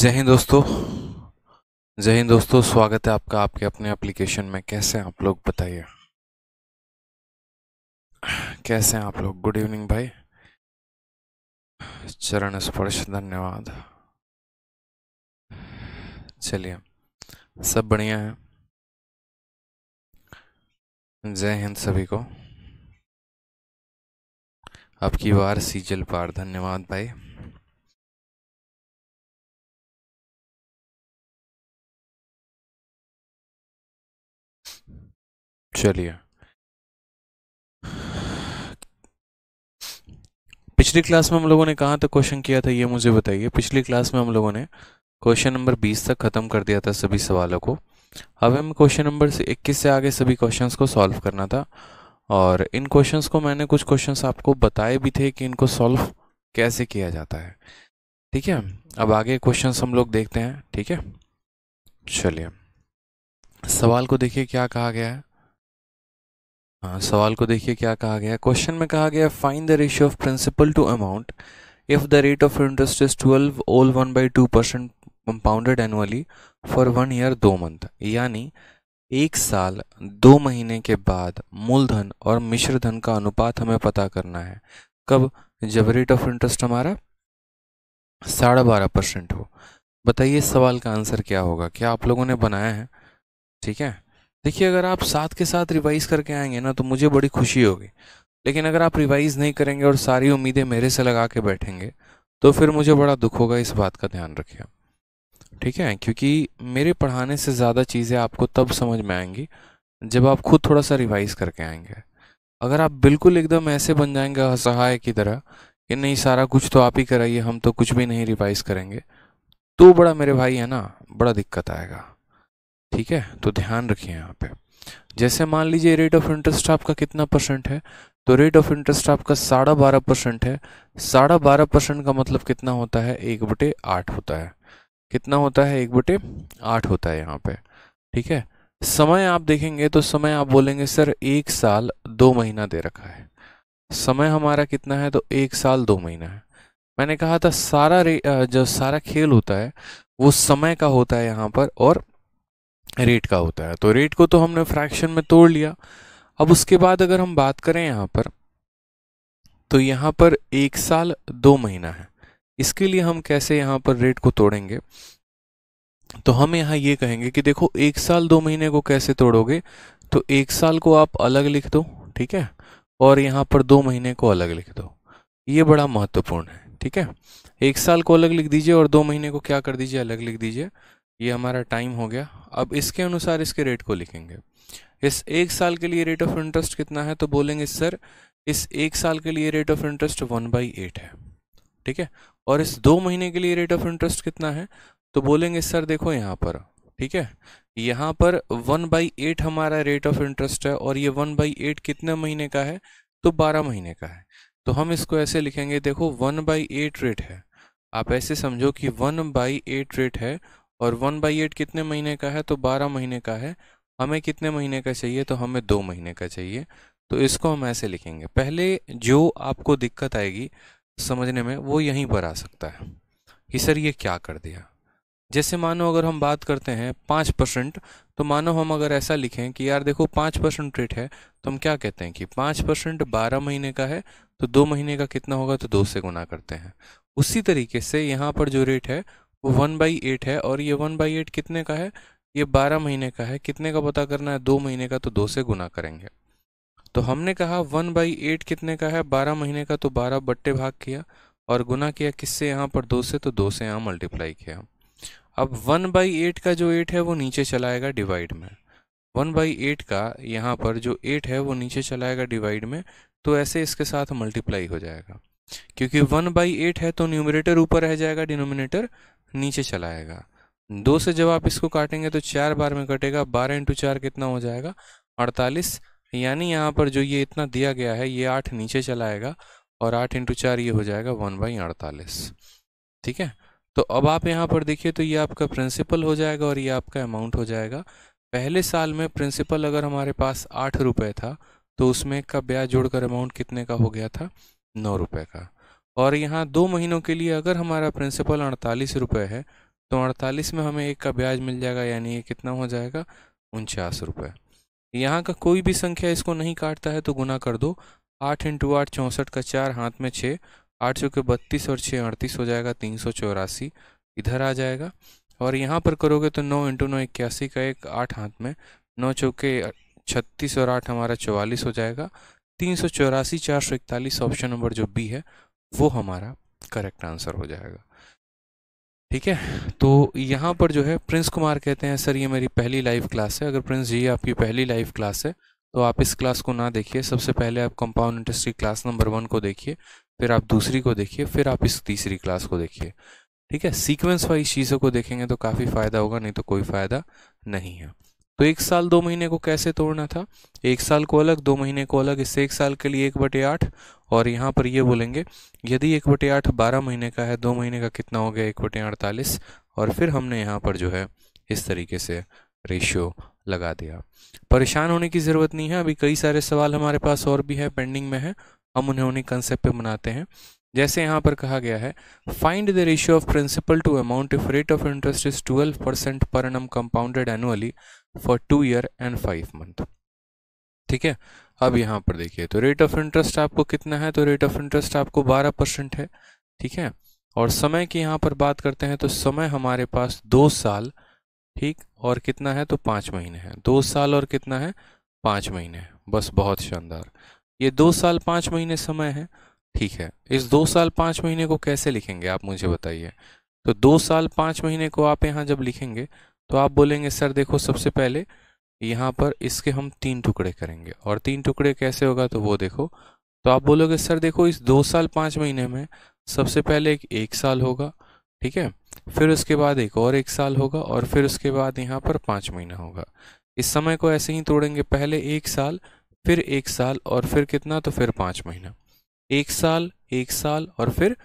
जय हिंद दोस्तों जय हिंद दोस्तों स्वागत है आपका आपके अपने एप्लीकेशन में कैसे हैं आप लोग बताइए कैसे हैं आप लोग गुड इवनिंग भाई चरण स्पर्श धन्यवाद चलिए सब बढ़िया है जय हिंद सभी को आपकी बार सीजल पार धन्यवाद भाई चलिए पिछली क्लास में हम लोगों ने कहाँ तक क्वेश्चन किया था ये मुझे बताइए पिछली क्लास में हम लोगों ने क्वेश्चन नंबर 20 तक ख़त्म कर दिया था सभी सवालों को अब हमें क्वेश्चन नंबर 21 से आगे सभी क्वेश्चंस को सॉल्व करना था और इन क्वेश्चंस को मैंने कुछ क्वेश्चंस आपको बताए भी थे कि इनको सॉल्व कैसे किया जाता है ठीक है अब आगे क्वेश्चन हम लोग देखते हैं ठीक है चलिए सवाल को देखिए क्या कहा गया है हाँ सवाल को देखिए क्या कहा गया क्वेश्चन में कहा गया find the ratio of principal to amount if the rate of interest is twelve whole one by two percent compounded annually for one year दो मंथ यानी एक साल दो महीने के बाद मूलधन और मिश्र धन का अनुपात हमें पता करना है कब जब रेट ऑफ इंटरेस्ट हमारा साढ़े बारह परसेंट हो बताइए सवाल का आंसर क्या होगा क्या आप लोगों ने बनाया है ठीक है देखिए अगर आप साथ के साथ रिवाइज करके आएंगे ना तो मुझे बड़ी खुशी होगी लेकिन अगर आप रिवाइज नहीं करेंगे और सारी उम्मीदें मेरे से लगा के बैठेंगे तो फिर मुझे बड़ा दुख होगा इस बात का ध्यान रखिए ठीक है क्योंकि मेरे पढ़ाने से ज़्यादा चीज़ें आपको तब समझ में आएंगी जब आप खुद थोड़ा सा रिवाइज करके आएंगे अगर आप बिल्कुल एकदम ऐसे बन जाएंगे असहाय की तरह कि नहीं सारा कुछ तो आप ही कराइए हम तो कुछ भी नहीं रिवाइज करेंगे तो बड़ा मेरे भाई है ना बड़ा दिक्कत आएगा ठीक है तो ध्यान रखिए यहाँ पे जैसे मान लीजिए रेट ऑफ इंटरेस्ट आपका कितना परसेंट है तो रेट ऑफ इंटरेस्ट आपका साढ़ा बारह परसेंट है साढ़ा बारह परसेंट का मतलब कितना होता है एक बटे आठ होता है कितना होता है एक बटे आठ होता है यहाँ पे ठीक है समय आप देखेंगे तो समय आप बोलेंगे सर एक साल दो महीना दे रखा है समय हमारा कितना है तो एक साल दो महीना है मैंने कहा था सारा जो सारा खेल होता है वो समय का होता है यहाँ पर और रेट का होता है तो रेट को तो हमने फ्रैक्शन में तोड़ लिया अब उसके बाद अगर हम बात करें यहाँ पर तो यहाँ पर एक साल दो महीना है इसके लिए हम कैसे यहाँ पर रेट को तोड़ेंगे तो हम यहाँ ये कहेंगे कि देखो एक साल दो महीने को कैसे तोड़ोगे तो एक साल को आप अलग लिख दो ठीक है और यहाँ पर दो महीने को अलग लिख दो ये बड़ा महत्वपूर्ण है ठीक है एक साल को अलग लिख दीजिए और दो महीने को क्या कर दीजिए अलग लिख दीजिए ये हमारा टाइम हो गया अब इसके अनुसार इसके रेट को लिखेंगे इस एक साल के लिए रेट ऑफ इंटरेस्ट कितना है तो बोलेंगे सर इस एक साल के लिए rate of interest one by eight है ठीक है और इस दो महीने के लिए रेट ऑफ इंटरेस्ट कितना है तो बोलेंगे सर देखो यहाँ पर ठीक है यहाँ पर वन बाई एट हमारा रेट ऑफ इंटरेस्ट है और ये वन बाई एट कितने महीने का है तो बारह महीने का है तो हम इसको ऐसे लिखेंगे देखो वन बाई एट रेट है आप ऐसे समझो कि वन बाई एट रेट है और वन बाई एट कितने महीने का है तो बारह महीने का है हमें कितने महीने का चाहिए तो हमें दो महीने का चाहिए तो इसको हम ऐसे लिखेंगे पहले जो आपको दिक्कत आएगी समझने में वो यहीं पर आ सकता है कि सर ये क्या कर दिया जैसे मानो अगर हम बात करते हैं पाँच परसेंट तो मानो हम अगर ऐसा लिखें कि यार देखो पाँच परसेंट रेट है तो हम क्या कहते हैं कि पाँच परसेंट बारह महीने का है तो दो महीने का कितना होगा तो दो से गुना करते हैं उसी तरीके से यहाँ पर जो रेट है वन बाई एट है और ये वन बाई एट कितने का है ये बारह महीने का है कितने का पता करना है दो महीने का तो दो से गुना करेंगे तो हमने कहा वन बाई एट कितने का है बारह महीने का तो बारह बट्टे भाग किया और गुना किया किससे यहाँ पर दो से तो दो से यहाँ मल्टीप्लाई किया अब वन बाई एट का जो एट है वो नीचे चलाएगा डिवाइड में वन बाई एट का यहाँ पर जो एट है वो नीचे चलाएगा डिवाइड में तो ऐसे इसके साथ मल्टीप्लाई हो जाएगा क्योंकि वन बाई एट है तो न्यूमिनेटर ऊपर रह जाएगा डिनोमिनेटर नीचे चला आएगा दो से जब आप इसको काटेंगे तो चार बार में कटेगा बारह इंटू चार कितना हो जाएगा अड़तालीस यानी यहाँ पर जो ये इतना दिया गया है ये आठ नीचे चला आएगा और आठ इंटू चार ये हो जाएगा वन बाई अड़तालीस ठीक है तो अब आप यहाँ पर देखिए तो ये आपका प्रिंसिपल हो जाएगा और ये आपका अमाउंट हो जाएगा पहले साल में प्रिंसिपल अगर हमारे पास आठ रुपये था तो उसमें का ब्याज जोड़कर अमाउंट कितने का हो गया था नौ रुपये का और यहाँ दो महीनों के लिए अगर हमारा प्रिंसिपल अड़तालीस रुपये है तो अड़तालीस में हमें एक का ब्याज मिल जाएगा यानी ये कितना हो जाएगा उनचास रुपये यहाँ का कोई भी संख्या इसको नहीं काटता है तो गुना कर दो आठ इंटू आठ चौंसठ का चार हाथ में छः आठ सौ के बत्तीस और छः अड़तीस हो जाएगा तीन सौ चौरासी इधर आ जाएगा और यहाँ पर करोगे तो नौ इंटू नौ इक्यासी का एक आठ हाथ में नौ चौके छत्तीस और आठ हमारा चौवालीस हो जाएगा तीन सौ चौरासी चार सौ इकतालीस ऑप्शन नंबर जो बी है वो हमारा करेक्ट आंसर हो जाएगा ठीक है तो यहाँ पर जो है प्रिंस कुमार कहते हैं सर ये मेरी पहली लाइव क्लास है अगर प्रिंस जी आपकी पहली लाइव क्लास है तो आप इस क्लास को ना देखिए सबसे पहले आप compound industry class number one को देखिए फिर आप दूसरी को देखिए फिर आप इस तीसरी क्लास को देखिए ठीक है सीक्वेंस वाइज चीज़ों को देखेंगे तो काफ़ी फ़ायदा होगा नहीं तो कोई फ़ायदा नहीं है तो एक साल दो महीने को कैसे तोड़ना था एक साल को अलग दो महीने को अलग इससे एक साल के लिए एक बटे आठ और यहाँ पर ये बोलेंगे यदि एक बटे आठ बारह महीने का है दो महीने का कितना हो गया एक बटे अड़तालीस और फिर हमने यहाँ पर जो है इस तरीके से रेशियो लगा दिया परेशान होने की ज़रूरत नहीं है अभी कई सारे सवाल हमारे पास और भी है पेंडिंग में है हम उन्हें उन्हीं कंसेप्ट बनाते हैं जैसे यहाँ पर कहा गया है find the ratio of principal to amount if rate of interest is twelve percent per annum compounded annually for two year and five month ठीक है अब यहाँ पर देखिए तो रेट ऑफ इंटरेस्ट आपको कितना है तो रेट ऑफ इंटरेस्ट आपको बारह परसेंट है ठीक है और समय की यहाँ पर बात करते हैं तो समय हमारे पास दो साल ठीक और कितना है तो पाँच महीने हैं दो साल और कितना है पाँच महीने बस बहुत शानदार ये दो साल पाँच महीने समय है ठीक है इस दो साल पाँच महीने को कैसे लिखेंगे आप मुझे बताइए तो दो साल पाँच महीने को आप यहाँ जब लिखेंगे तो आप बोलेंगे सर देखो सबसे पहले यहाँ पर इसके हम तीन टुकड़े करेंगे और तीन टुकड़े कैसे होगा तो वो देखो तो आप बोलोगे सर देखो इस दो साल पाँच महीने में सबसे पहले एक, एक साल होगा ठीक है फिर उसके बाद एक और एक साल होगा और फिर उसके बाद यहाँ पर पाँच महीना होगा इस समय को ऐसे ही तोड़ेंगे पहले एक साल फिर एक साल और फिर कितना तो फिर पाँच महीना एक साल एक साल और फिर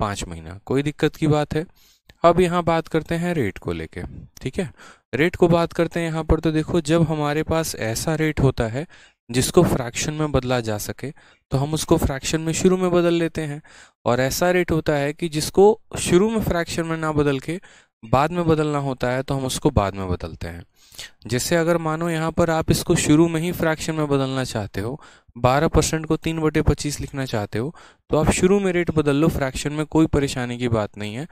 पाँच महीना कोई दिक्कत की बात है अब यहाँ बात करते हैं रेट को लेके ठीक है रेट को बात करते हैं यहाँ पर तो देखो जब हमारे पास ऐसा रेट होता है जिसको फ्रैक्शन में बदला जा सके तो हम उसको फ्रैक्शन में शुरू में बदल लेते हैं और ऐसा रेट होता है कि जिसको शुरू में फ्रैक्शन में ना बदल के बाद में बदलना होता है तो हम उसको बाद में बदलते हैं जैसे अगर मानो यहाँ पर आप इसको शुरू में ही फ्रैक्शन में बदलना चाहते हो 12 परसेंट को तीन बटे पच्चीस लिखना चाहते हो तो आप शुरू में रेट बदल लो फ्रैक्शन में कोई परेशानी की बात नहीं है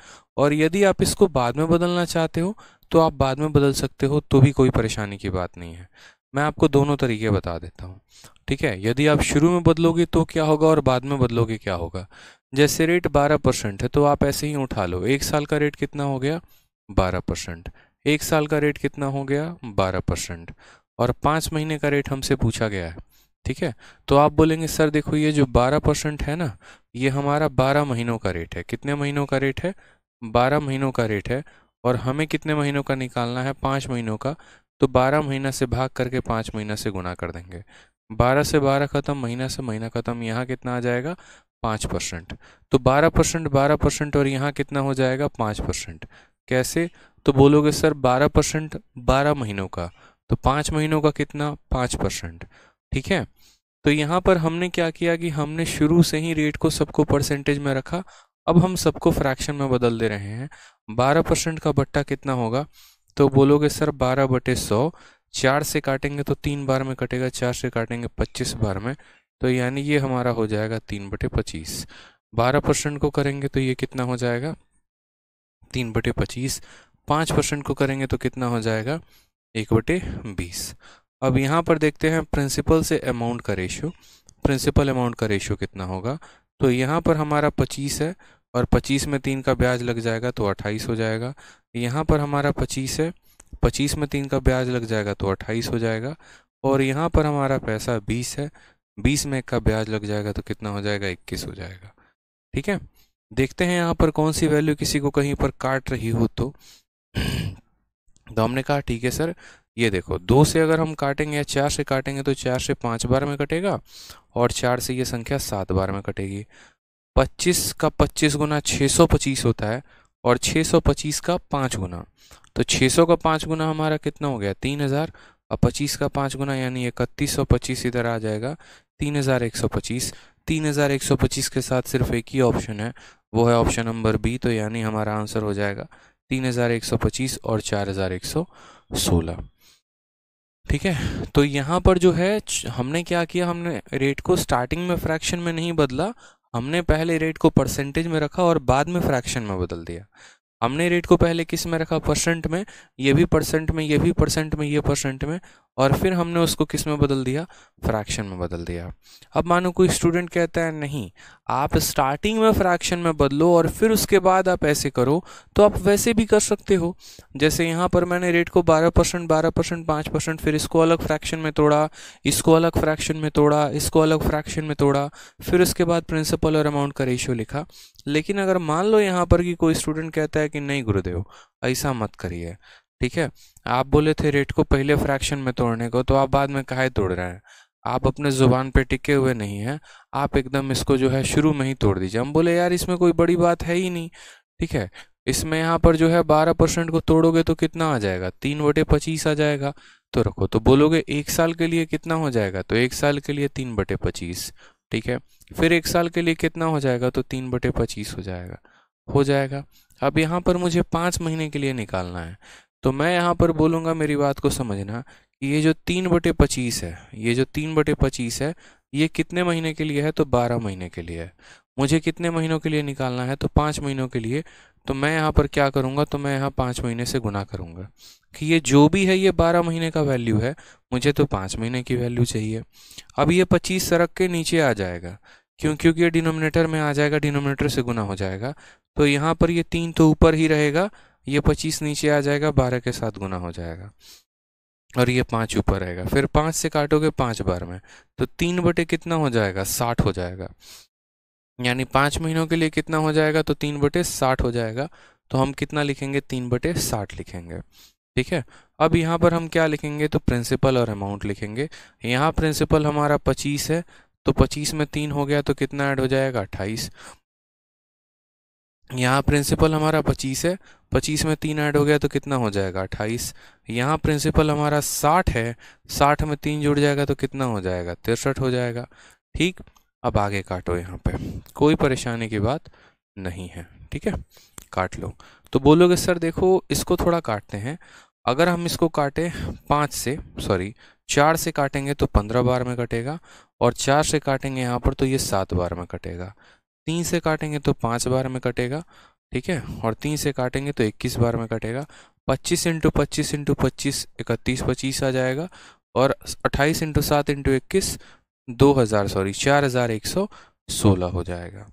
और यदि आप इसको बाद में बदलना चाहते हो तो आप बाद में बदल सकते हो तो भी कोई परेशानी की बात नहीं है मैं आपको दोनों तरीके बता देता हूँ ठीक है यदि आप शुरू में बदलोगे तो क्या होगा और बाद में बदलोगे क्या होगा जैसे रेट 12 परसेंट है तो आप ऐसे ही उठा लो एक साल का रेट कितना हो गया 12 परसेंट एक साल का रेट कितना हो गया 12 परसेंट और पाँच महीने का रेट हमसे पूछा गया है ठीक है तो आप बोलेंगे सर देखो ये जो 12 परसेंट है ना ये हमारा 12 महीनों का रेट है कितने महीनों का रेट है 12 महीनों का रेट है और हमें कितने महीनों का निकालना है पाँच महीनों का तो बारह महीना से भाग करके पाँच महीना से गुना कर देंगे बारह से बारह ख़त्म महीना से महीना ख़त्म यहाँ कितना आ जाएगा पाँच परसेंट तो बारह परसेंट बारह परसेंट और यहाँ कितना हो जाएगा पाँच परसेंट कैसे तो बोलोगे सर बारह परसेंट बारह महीनों का तो पाँच महीनों का कितना पाँच परसेंट ठीक है तो यहाँ पर हमने क्या किया कि हमने शुरू से ही रेट को सबको परसेंटेज में रखा अब हम सबको फ्रैक्शन में बदल दे रहे हैं बारह परसेंट का बट्टा कितना होगा तो बोलोगे सर बारह बटे सौ चार से काटेंगे तो तीन बार में कटेगा चार से काटेंगे पच्चीस बार में तो यानी ये हमारा हो जाएगा तीन बटे पच्चीस बारह परसेंट को करेंगे तो ये कितना हो जाएगा तीन बटे पच्चीस पाँच परसेंट को करेंगे तो कितना हो जाएगा एक बटे बीस अब यहाँ पर देखते हैं प्रिंसिपल से अमाउंट का रेशियो प्रिंसिपल अमाउंट का रेशियो कितना होगा तो यहाँ पर हमारा पच्चीस है और पच्चीस में तीन का ब्याज लग जाएगा तो अट्ठाईस हो जाएगा यहाँ पर हमारा पच्चीस है पच्चीस में तीन का ब्याज लग जाएगा तो अट्ठाईस हो जाएगा और यहाँ पर हमारा पैसा बीस है बीस में का ब्याज लग जाएगा तो कितना हो जाएगा इक्कीस हो जाएगा ठीक है देखते हैं यहाँ पर कौन सी वैल्यू किसी को कहीं पर काट रही हो तो तो हमने कहा ठीक है सर ये देखो दो से अगर हम काटेंगे या चार से काटेंगे तो चार से पाँच बार में कटेगा और चार से ये संख्या सात बार में कटेगी पच्चीस का पच्चीस गुना छः सौ पच्चीस होता है और छः सौ पच्चीस का पाँच गुना तो छः सौ का पाँच गुना हमारा कितना हो गया तीन हज़ार अब पच्चीस का पाँच गुना यानी इकतीस सौ पच्चीस इधर आ जाएगा तीन हज़ार एक सौ पच्चीस तीन हज़ार एक सौ पच्चीस के साथ सिर्फ एक ही ऑप्शन है वो है ऑप्शन नंबर बी तो यानी हमारा आंसर हो जाएगा तीन हज़ार एक सौ पच्चीस और चार हज़ार एक सौ सोलह ठीक है तो यहाँ पर जो है हमने क्या किया हमने रेट को स्टार्टिंग में फ्रैक्शन में नहीं बदला हमने पहले रेट को परसेंटेज में रखा और बाद में फ्रैक्शन में बदल दिया हमने रेट को पहले किस में रखा परसेंट में ये भी परसेंट में ये भी परसेंट में ये परसेंट में और फिर हमने उसको किस में बदल दिया फ्रैक्शन में बदल दिया अब मानो कोई स्टूडेंट कहता है नहीं आप स्टार्टिंग में फ्रैक्शन में बदलो और फिर उसके बाद आप ऐसे करो तो आप वैसे भी कर सकते हो जैसे यहाँ पर मैंने रेट को 12 परसेंट बारह परसेंट पाँच परसेंट फिर इसको अलग फ्रैक्शन में तोड़ा इसको अलग फ्रैक्शन में तोड़ा इसको अलग फ्रैक्शन में तोड़ा फिर उसके बाद प्रिंसिपल और अमाउंट का रेशियो लिखा लेकिन अगर मान लो यहाँ पर कि कोई स्टूडेंट कहता है कि नहीं गुरुदेव ऐसा मत करिए ठीक है आप बोले थे रेट को पहले फ्रैक्शन में तोड़ने को तो आप बाद में कहा तोड़ रहे हैं आप अपने ज़ुबान पे टिके हुए नहीं हैं आप एकदम इसको जो है शुरू में ही तोड़ दीजिए हम बोले यार इसमें कोई बड़ी बात है ही नहीं ठीक है इसमें यहाँ पर जो है बारह परसेंट को तोड़ोगे तो कितना आ जाएगा तीन बटे पच्चीस आ जाएगा तो रखो तो बोलोगे एक साल के लिए कितना हो जाएगा तो एक साल के लिए तीन बटे पच्चीस ठीक है फिर एक साल के लिए कितना हो जाएगा तो तीन बटे पच्चीस हो जाएगा हो जाएगा अब यहाँ पर मुझे पाँच महीने के लिए निकालना है तो मैं यहाँ पर बोलूँगा मेरी बात को समझना कि ये जो तीन बटे पच्चीस है ये जो तीन बटे पच्चीस है ये कितने महीने के लिए है तो बारह महीने के लिए है मुझे कितने महीनों के लिए निकालना है तो पाँच महीनों के लिए तो मैं यहाँ पर क्या करूँगा तो मैं यहाँ पाँच महीने से गुना करूँगा कि ये जो भी है ये बारह महीने का वैल्यू है मुझे तो पाँच महीने की वैल्यू चाहिए अब ये पच्चीस सड़क के नीचे आ जाएगा क्यों क्योंकि ये डिनोमिनेटर में आ जाएगा डिनोमिनेटर से गुना हो जाएगा तो यहाँ पर ये तीन तो ऊपर ही रहेगा ये पच्चीस नीचे आ जाएगा बारह के साथ गुना हो जाएगा और ये पाँच ऊपर रहेगा फिर पाँच से काटोगे पाँच बार में तो तीन बटे कितना हो जाएगा साठ हो जाएगा यानी पाँच महीनों के लिए कितना हो जाएगा तो तीन बटे साठ हो जाएगा तो हम कितना लिखेंगे तीन बटे साठ लिखेंगे ठीक है अब यहाँ पर हम क्या लिखेंगे तो प्रिंसिपल और अमाउंट लिखेंगे यहाँ प्रिंसिपल हमारा पच्चीस है तो पच्चीस में तीन हो गया तो कितना ऐड हो जाएगा अट्ठाईस यहाँ प्रिंसिपल हमारा पच्चीस है पच्चीस में तीन ऐड हो गया तो कितना हो जाएगा अट्ठाईस यहाँ प्रिंसिपल हमारा साठ है साठ में तीन जुड़ जाएगा तो कितना हो जाएगा तिरसठ हो जाएगा ठीक अब आगे काटो यहाँ पे कोई परेशानी की बात नहीं है ठीक है काट लो तो बोलोगे सर देखो इसको थोड़ा काटते हैं अगर हम इसको काटें पाँच से सॉरी चार से काटेंगे तो पंद्रह बार में कटेगा और चार से काटेंगे यहाँ पर तो ये सात बार में कटेगा तीन से काटेंगे तो पाँच बार में कटेगा ठीक है और तीन से काटेंगे तो इक्कीस बार में कटेगा पच्चीस इंटू पच्चीस इंटू पच्चीस इकतीस पच्चीस आ जाएगा और अट्ठाईस इंटू सात इंटू इक्कीस दो हज़ार सॉरी चार हज़ार एक सौ सोलह हो जाएगा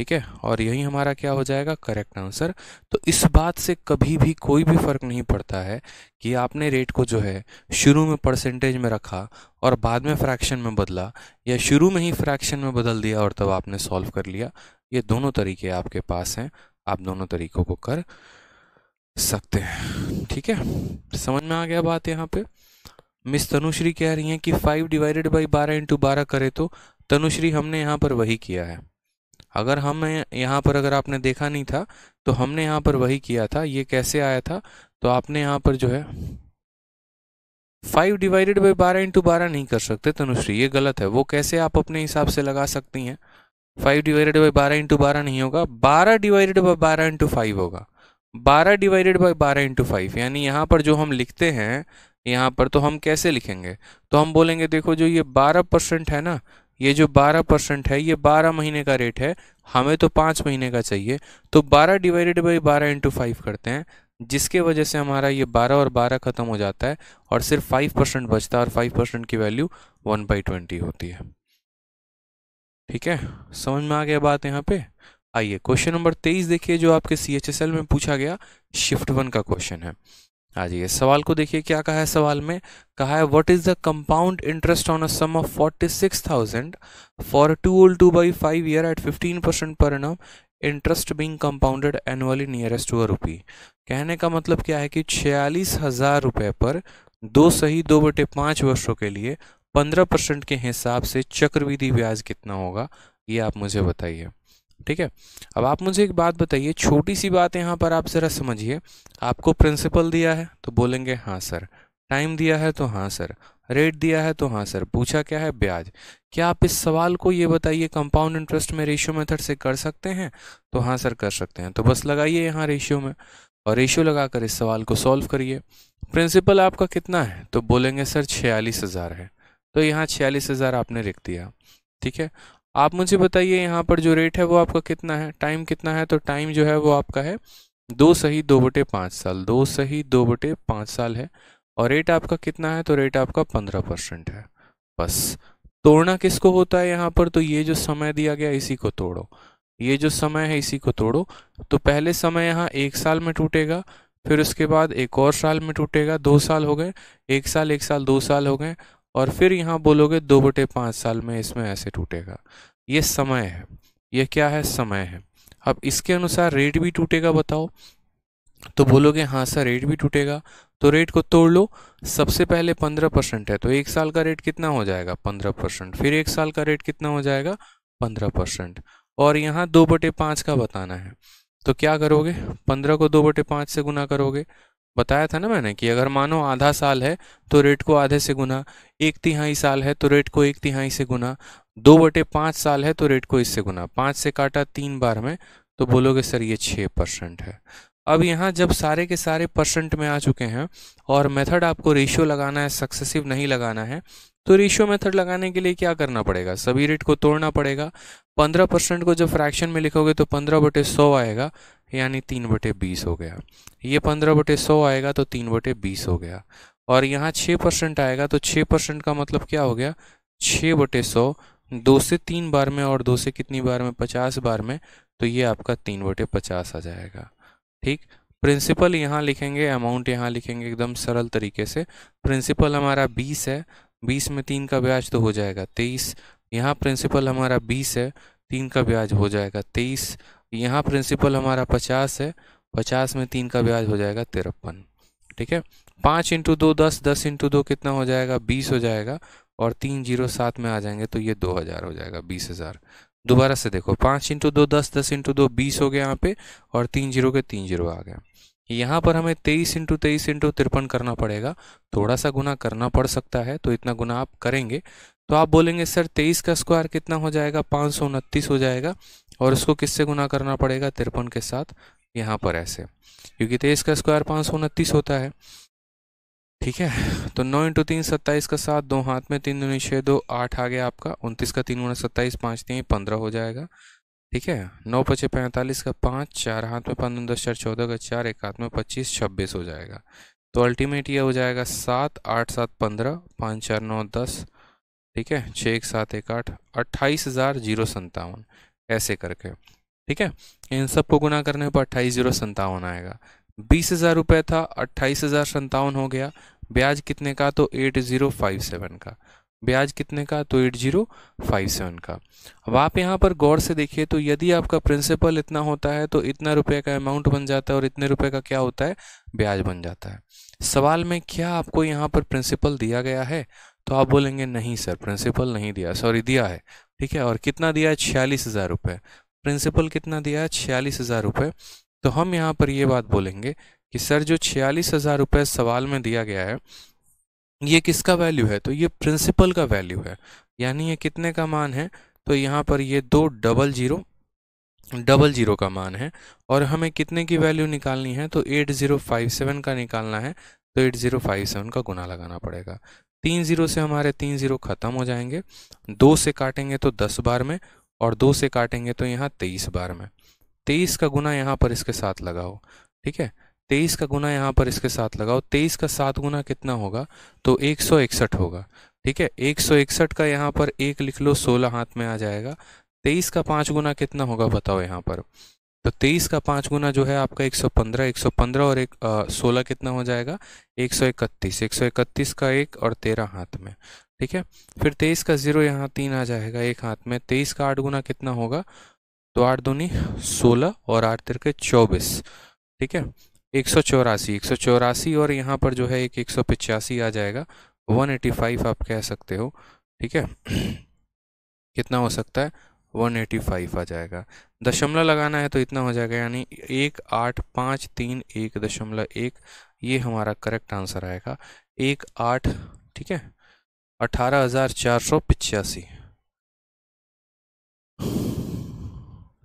ठीक है और यही हमारा क्या हो जाएगा करेक्ट आंसर तो इस बात से कभी भी कोई भी फ़र्क नहीं पड़ता है कि आपने रेट को जो है शुरू में परसेंटेज में रखा और बाद में फ्रैक्शन में बदला या शुरू में ही फ्रैक्शन में बदल दिया और तब आपने सॉल्व कर लिया ये दोनों तरीके आपके पास हैं आप दोनों तरीकों को कर सकते हैं ठीक है समझ में आ गया बात यहाँ पे मिस तनुश्री कह रही हैं कि फाइव डिवाइडेड बाई बारह इंटू बारह करे तो तनुश्री हमने यहाँ पर वही किया है अगर हम यहाँ पर अगर आपने देखा नहीं था तो हमने यहाँ पर वही किया था ये कैसे आया था तो आपने यहाँ पर जो है फाइव डिवाइडेड बाई बारह इंटू बारह नहीं कर सकते तनुश्री ये गलत है वो कैसे आप अपने हिसाब से लगा सकती हैं फाइव डिवाइडेड बाई बारह इंटू बारह नहीं होगा बारह डिवाइडेड बाई बारह इंटू फाइव होगा बारह डिवाइडेड बाई बारह इंटू फाइव यानी यहाँ पर जो हम लिखते हैं यहाँ पर तो हम कैसे लिखेंगे तो हम बोलेंगे देखो जो ये बारह परसेंट है ना ये जो 12 परसेंट है ये 12 महीने का रेट है हमें तो पाँच महीने का चाहिए तो 12 डिवाइडेड बाई 12 इंटू फाइव करते हैं जिसके वजह से हमारा ये 12 और 12 ख़त्म हो जाता है और सिर्फ 5 परसेंट बचता है और 5 परसेंट की वैल्यू 1 बाई ट्वेंटी होती है ठीक है समझ में आ गया बात यहाँ पे आइए क्वेश्चन नंबर तेईस देखिए जो आपके सी में पूछा गया शिफ्ट वन का क्वेश्चन है आ जाइए सवाल को देखिए क्या कहा है सवाल में कहा है what is the compound interest on a sum of forty six thousand for two whole two by five year at fifteen percent per annum interest being compounded annually nearest to a rupee कहने का मतलब क्या है कि छियालीस हजार रुपये पर दो सही दो बटे पाँच वर्षों के लिए पंद्रह परसेंट के हिसाब से चक्रविधि ब्याज कितना होगा ये आप मुझे बताइए ठीक है अब आप मुझे एक बात बताइए छोटी सी बात यहाँ पर आप ज़रा समझिए आपको प्रिंसिपल दिया है तो बोलेंगे हाँ सर टाइम दिया है तो हाँ सर रेट दिया है तो हाँ सर पूछा क्या है ब्याज क्या आप इस सवाल को ये बताइए कंपाउंड इंटरेस्ट में रेशियो मेथड से कर सकते हैं तो हाँ सर कर सकते हैं तो बस लगाइए यहाँ रेशियो में और रेशियो लगाकर इस सवाल को सॉल्व करिए प्रिंसिपल आपका कितना है तो बोलेंगे सर छियालीस हज़ार है तो यहाँ छियालीस हज़ार आपने लिख दिया ठीक है आप मुझे बताइए यहाँ पर जो रेट है वो आपका कितना है टाइम कितना है तो टाइम जो है वो आपका है दो सही दो बटे पाँच साल दो सही दो बटे पाँच साल है और रेट आपका कितना है तो रेट आपका पंद्रह परसेंट है बस तोड़ना किसको होता है यहाँ पर तो ये जो समय दिया गया इसी को तोड़ो ये जो समय है इसी को तोड़ो तो पहले समय यहाँ एक साल में टूटेगा फिर उसके बाद एक और साल में टूटेगा दो साल हो गए एक साल एक साल दो साल हो गए और फिर यहाँ बोलोगे दो बटे पाँच साल में इसमें ऐसे टूटेगा ये समय है ये क्या है समय है अब इसके अनुसार रेट भी टूटेगा बताओ तो बोलोगे हाँ सर रेट भी टूटेगा तो रेट को तोड़ लो सबसे पहले पंद्रह परसेंट है तो एक साल का रेट कितना हो जाएगा पंद्रह परसेंट फिर एक साल का रेट कितना हो जाएगा पंद्रह परसेंट और यहाँ दो बटे पाँच का बताना है तो क्या करोगे पंद्रह को दो बटे पाँच से गुना करोगे बताया था ना मैंने कि अगर मानो आधा साल है तो रेट को आधे से गुना एक तिहाई साल है तो रेट को एक तिहाई से गुना दो बटे पाँच साल है तो रेट को इससे गुना पाँच से काटा तीन बार में तो बोलोगे सर ये छः परसेंट है अब यहाँ जब सारे के सारे परसेंट में आ चुके हैं और मेथड आपको रेशियो लगाना है सक्सेसिव नहीं लगाना है तो रेशियो मेथड लगाने के लिए क्या करना पड़ेगा सभी रेट को तोड़ना पड़ेगा पंद्रह परसेंट को जब फ्रैक्शन में लिखोगे तो पंद्रह बटे सौ आएगा यानी तीन बटे बीस हो गया ये पंद्रह बटे सौ आएगा तो तीन बटे बीस हो गया और यहाँ छः परसेंट आएगा तो छः परसेंट का मतलब क्या हो गया छः बटे सौ दो से तीन बार में और दो से कितनी बार में पचास बार में तो ये आपका तीन बटे पचास आ जाएगा ठीक प्रिंसिपल यहाँ लिखेंगे अमाउंट यहाँ लिखेंगे एकदम सरल तरीके से प्रिंसिपल हमारा बीस है बीस में तीन का ब्याज तो हो जाएगा तेईस यहाँ प्रिंसिपल हमारा बीस है तीन का ब्याज हो जाएगा तेईस यहाँ प्रिंसिपल हमारा पचास है पचास में तीन का ब्याज हो जाएगा तिरपन ठीक है पाँच इंटू दो दस दस इंटू दो कितना हो जाएगा बीस हो जाएगा और तीन जीरो सात में आ जाएंगे तो ये दो हज़ार हो जाएगा बीस हज़ार दोबारा से देखो पाँच इंटू दो दस दस इंटू दो बीस हो गया यहाँ पे और तीन जीरो के तीन जीरो आ गया यहाँ पर हमें तेईस इंटू तेईस इंटू तिरपन करना पड़ेगा थोड़ा सा गुना करना पड़ सकता है तो इतना गुना आप करेंगे तो आप बोलेंगे सर तेईस का स्क्वायर कितना हो जाएगा पाँच सौ उनतीस हो जाएगा और इसको किससे गुना करना पड़ेगा तिरपन के साथ यहाँ पर ऐसे क्योंकि तेईस का स्क्वायर पाँच सौ उनतीस होता है ठीक है तो नौ इंटू तीन सत्ताईस का सात दो हाथ में तीन दूनी छः दो आठ आ गया आपका उनतीस का तीन गुना सत्ताईस पाँच तीन पंद्रह हो जाएगा ठीक है नौ पचे पैंतालीस का पाँच चार हाथ में पंद्रह दस चार चौदह का चार एक हाथ में पच्चीस छब्बीस हो जाएगा तो अल्टीमेट ये हो जाएगा सात आठ सात पंद्रह पाँच चार नौ दस ठीक है छः एक सात एक आठ अट्ठाईस हज़ार जीरो संतावन ऐसे करके ठीक है इन सब को गुना करने पर अट्ठाईस जीरो संतावन आएगा बीस हज़ार रुपये था अट्ठाईस हज़ार संतावन हो गया ब्याज कितने का तो एट ज़ीरो फाइव सेवन का ब्याज कितने का तो एट जीरो फाइव सेवन का अब आप यहाँ पर गौर से देखिए तो यदि आपका प्रिंसिपल इतना होता है तो इतना रुपए का अमाउंट बन जाता है और इतने रुपए का क्या होता है ब्याज बन जाता है सवाल में क्या आपको यहाँ पर प्रिंसिपल दिया गया है तो आप बोलेंगे नहीं सर प्रिंसिपल नहीं दिया सॉरी दिया है ठीक है और कितना दिया है छियालीस हज़ार रुपये प्रिंसिपल कितना दिया है छियालीस हज़ार रुपये तो हम यहाँ पर ये बात बोलेंगे कि सर जो छियालीस हज़ार रुपये सवाल में दिया गया है ये किसका वैल्यू है तो ये प्रिंसिपल का वैल्यू है यानी ये कितने का मान है तो यहाँ पर ये दो डबल जीरो डबल जीरो का मान है और हमें कितने की वैल्यू निकालनी है तो एट ज़ीरो फाइव सेवन का निकालना है तो एट ज़ीरो फाइव सेवन का गुना लगाना पड़ेगा तीन ज़ीरो से हमारे तीन ज़ीरो ख़त्म हो जाएंगे दो से काटेंगे तो दस बार में और दो से काटेंगे तो यहाँ तेईस बार में तेईस का गुना यहाँ पर इसके साथ लगाओ ठीक है तेईस का गुना यहाँ पर इसके साथ लगाओ तेईस का सात गुना कितना होगा तो एक सौ इकसठ होगा ठीक है एक सौ इकसठ का यहाँ पर एक लिख लो सोलह हाथ में आ जाएगा तेईस का पाँच गुना कितना होगा बताओ यहाँ पर तो तेईस का पाँच गुना जो है आपका एक सौ पंद्रह एक सौ पंद्रह और एक सोलह कितना हो जाएगा एक सौ इकतीस एक सौ इकतीस का एक और तेरह हाथ में ठीक है फिर तेईस का जीरो यहाँ तीन आ जाएगा एक हाथ में तेईस का आठ गुना कितना होगा तो आठ दूनी सोलह और आठ तिरके चौबीस ठीक है एक सौ चौरासी एक सौ चौरासी और यहाँ पर जो है एक एक सौ पिचासी आ जाएगा वन एटी फाइव आप कह सकते हो ठीक है कितना हो सकता है 185 आ जाएगा दशमलव लगाना है तो इतना हो जाएगा यानी एक आठ पाँच तीन एक दशमलव एक ये हमारा करेक्ट आंसर आएगा एक आठ ठीक है अठारह हज़ार चार सौ पिचासी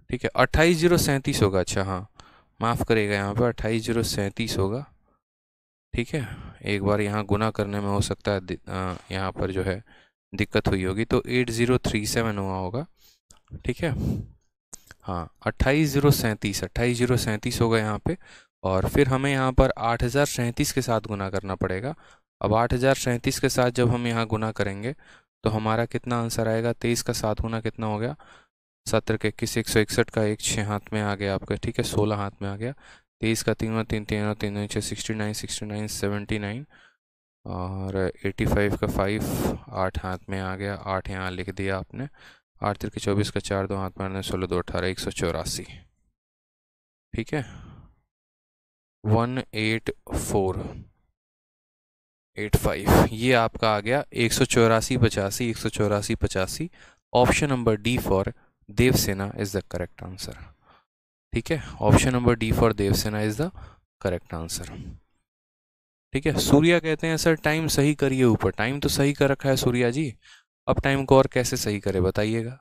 ठीक है अट्ठाईस जीरो सैंतीस होगा अच्छा हाँ माफ़ करेगा यहाँ पे अट्ठाईस जीरो सैंतीस होगा ठीक है एक बार यहाँ गुना करने में हो सकता है यहाँ पर जो है दिक्कत हुई होगी तो एट ज़ीरो थ्री सेवन हुआ होगा ठीक है हाँ अट्ठाईस ज़ीरो सैंतीस अट्ठाईस ज़ीरो सैंतीस होगा यहाँ पे और फिर हमें यहाँ पर आठ हज़ार सैंतीस के साथ गुना करना पड़ेगा अब आठ हज़ार सैंतीस के साथ जब हम यहाँ गुना करेंगे तो हमारा कितना आंसर आएगा तेईस का सात गुना कितना हो गया सत्रह के इक्कीस एक सौ इकसठ का एक छः हाथ में आ गया आपका ठीक है सोलह हाथ में आ गया तेईस का तीन तीन तीन तीन तीन छः sixty nine sixty nine seventy nine और एटी फाइव का फाइव आठ हाथ में आ गया आठ यहाँ लिख दिया आपने आठ तिर के चौबीस का चार दो हाथ मारने सोलह दो अठारह एक सौ चौरासी ठीक है one eight four eight five ये आपका आ गया एक सौ चौरासी पचासी एक सौ चौरासी पचासी option number D for Devsena is the correct answer ठीक है option number D for Devsena is the correct answer ठीक है सूर्या कहते हैं सर टाइम सही करिए ऊपर टाइम तो सही कर रखा है सूर्या जी अब टाइम को और कैसे सही करें बताइएगा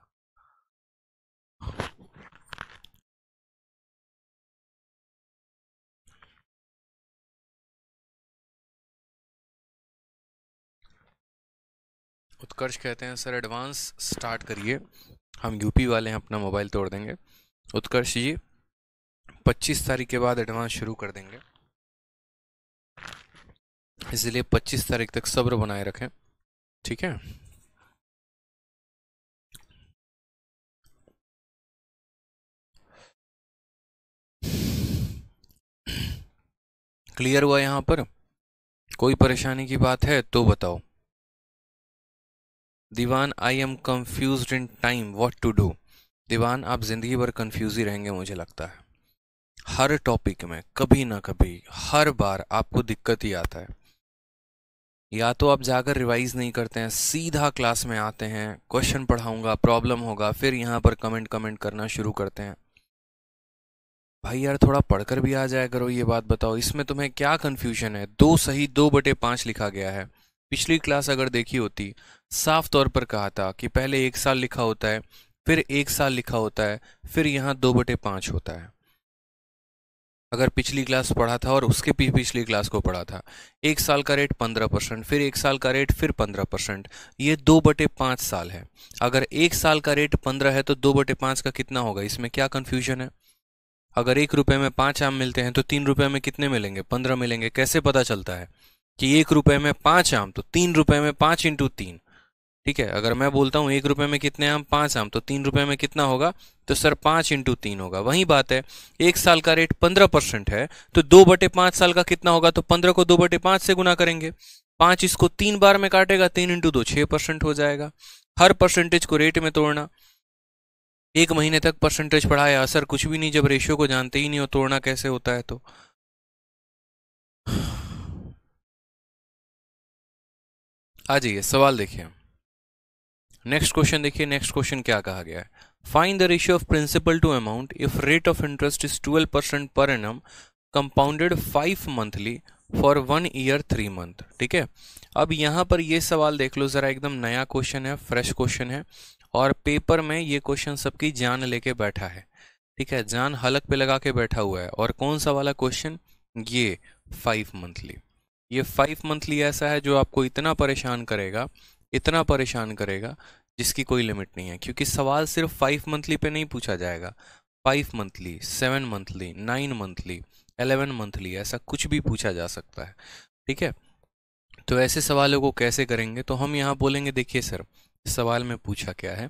उत्कर्ष कहते हैं सर एडवांस स्टार्ट करिए हम यूपी वाले हैं अपना मोबाइल तोड़ देंगे उत्कर्ष जी 25 तारीख के बाद एडवांस शुरू कर देंगे इसलिए 25 तारीख तक सब्र बनाए रखें ठीक है क्लियर हुआ यहाँ पर कोई परेशानी की बात है तो बताओ Diwan I am confuse in time what to do Diwan आप जिंदगी भर कंफ्यूज ही रहेंगे मुझे लगता है हर टॉपिक में कभी ना कभी हर बार आपको दिक्कत ही आता है या तो आप जाकर रिवाइज नहीं करते हैं सीधा क्लास में आते हैं क्वेश्चन पढ़ाऊंगा प्रॉब्लम होगा फिर यहाँ पर कमेंट कमेंट करना शुरू करते हैं भाई यार थोड़ा पढ़कर भी आ जाया करो ये बात बताओ इसमें तुम्हें क्या कन्फ्यूजन है दो सही दो बटे पाँच लिखा गया है पिछली क्लास अगर देखी होती साफ तौर पर कहा था कि पहले एक साल लिखा होता है फिर एक साल लिखा होता है फिर यहाँ दो बटे पाँच होता है अगर पिछली क्लास पढ़ा था और उसके पिछली क्लास को पढ़ा था एक साल का रेट पंद्रह परसेंट फिर एक साल का रेट फिर पंद्रह परसेंट ये दो बटे पाँच साल है अगर एक साल का रेट पंद्रह है तो दो बटे पाँच का कितना होगा इसमें क्या कन्फ्यूजन है अगर एक रुपये में पाँच आम मिलते हैं तो तीन रुपये में कितने मिलेंगे पंद्रह मिलेंगे कैसे पता चलता है कि एक रुपये में पाँच आम तो तीन रुपये में पाँच इंटू तीन ठीक है अगर मैं बोलता हूँ एक रुपये में कितने आम पाँच आम तो तीन रुपये में कितना होगा तो सर पाँच इंटू तीन होगा वही बात है एक साल का रेट पंद्रह परसेंट है तो दो बटे पाँच साल का कितना होगा तो पंद्रह को दो बटे पाँच से गुना करेंगे पाँच इसको तीन बार में काटेगा तीन इंटू दो छः परसेंट हो जाएगा हर परसेंटेज को रेट में तोड़ना एक महीने तक परसेंटेज पढ़ाया असर कुछ भी नहीं जब रेशियो को जानते ही नहीं हो तोड़ना कैसे होता है तो आ जाइए सवाल देखिए नेक्स्ट क्वेश्चन देखिए नेक्स्ट क्वेश्चन क्या कहा गया है find the ratio of principal to amount if rate of interest is twelve percent per annum compounded five monthly for one year three month ठीक है अब यहां पर ये सवाल देख लो ज़रा एकदम नया क्वेश्चन है फ्रेश क्वेश्चन है और पेपर में ये क्वेश्चन सबकी जान लेके बैठा है ठीक है जान हलक पे लगा के बैठा हुआ है और कौन सा वाला क्वेश्चन ये फाइव मंथली ये फाइव मंथली ऐसा है जो आपको इतना परेशान करेगा इतना परेशान करेगा जिसकी कोई लिमिट नहीं है क्योंकि सवाल सिर्फ फाइव मंथली पे नहीं पूछा जाएगा five monthly seven monthly nine monthly eleven monthly ऐसा कुछ भी पूछा जा सकता है ठीक है तो ऐसे सवालों को कैसे करेंगे तो हम यहाँ बोलेंगे देखिए सर सवाल में पूछा क्या है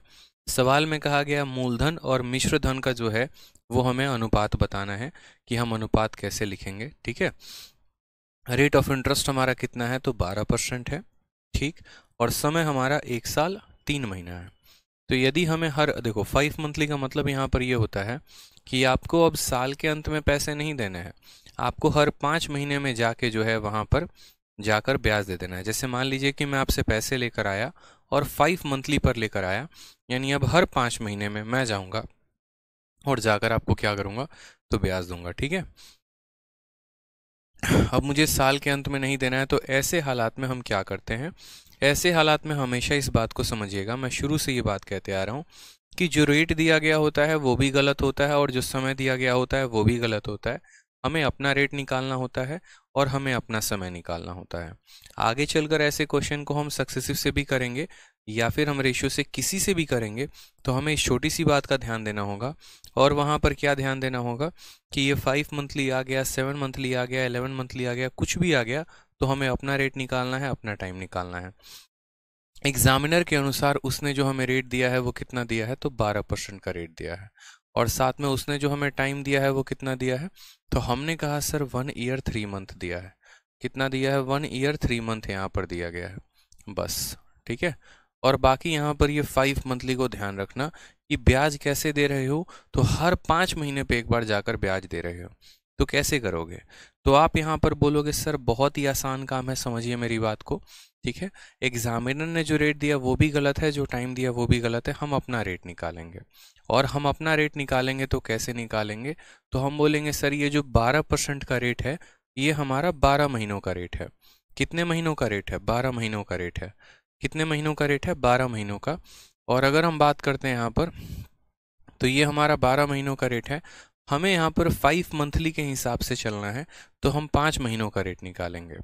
सवाल में कहा गया मूलधन और मिश्र धन का जो है वो हमें अनुपात बताना है कि हम अनुपात कैसे लिखेंगे ठीक है रेट ऑफ इंटरेस्ट हमारा कितना है तो 12 परसेंट है ठीक और समय हमारा एक साल तीन महीना है तो यदि हमें हर देखो फाइव मंथली का मतलब यहाँ पर ये होता है कि आपको अब साल के अंत में पैसे नहीं देने हैं आपको हर पाँच महीने में जाके जो है वहाँ पर जाकर ब्याज दे देना है जैसे मान लीजिए कि मैं आपसे पैसे लेकर आया और फाइव मंथली पर लेकर आया यानी अब हर पाँच महीने में मैं जाऊँगा और जाकर आपको क्या करूँगा तो ब्याज दूंगा ठीक है अब मुझे साल के अंत में नहीं देना है तो ऐसे हालात में हम क्या करते हैं ऐसे हालात में हमेशा इस बात को समझिएगा मैं शुरू से ये बात कहते आ रहा हूँ कि जो रेट दिया गया होता है वो भी गलत होता है और जो समय दिया गया होता है वो भी गलत होता है हमें अपना रेट निकालना होता है और हमें अपना समय निकालना होता है आगे चलकर ऐसे क्वेश्चन को हम सक्सेसिव से भी करेंगे या फिर हम रेशियो से किसी से भी करेंगे तो हमें इस छोटी सी बात का ध्यान देना होगा और वहाँ पर क्या ध्यान देना होगा कि ये फाइव मंथली आ गया सेवन मंथली आ गया एलेवन मंथली आ गया कुछ भी आ गया तो हमें अपना रेट निकालना है अपना टाइम निकालना है एग्जामिनर के अनुसार उसने जो हमें रेट दिया है वो कितना दिया है तो 12 परसेंट का रेट दिया है और साथ में उसने जो हमें टाइम दिया है वो कितना दिया है तो हमने कहा sir one year three month दिया है कितना दिया है वन ईयर थ्री मंथ यहाँ पर दिया गया है बस ठीक है और बाकी यहाँ पर ये फाइव मंथली को ध्यान रखना कि ब्याज कैसे दे रहे हो तो हर पाँच महीने पे एक बार जाकर ब्याज दे रहे हो तो कैसे करोगे तो आप यहाँ पर बोलोगे सर बहुत ही आसान काम है समझिए मेरी बात को ठीक है एग्जामिनर ने जो रेट दिया वो भी गलत है जो टाइम दिया वो भी गलत है हम अपना रेट निकालेंगे और हम अपना रेट निकालेंगे तो कैसे निकालेंगे तो हम बोलेंगे सर ये जो बारह परसेंट का रेट है ये हमारा बारह महीनों का रेट है कितने महीनों का रेट है बारह महीनों का रेट है कितने महीनों का रेट है बारह महीनों का और अगर हम बात करते हैं यहाँ पर तो ये हमारा बारह महीनों का रेट है हमें यहाँ पर फाइव मंथली के हिसाब से चलना है तो हम पाँच महीनों का रेट निकालेंगे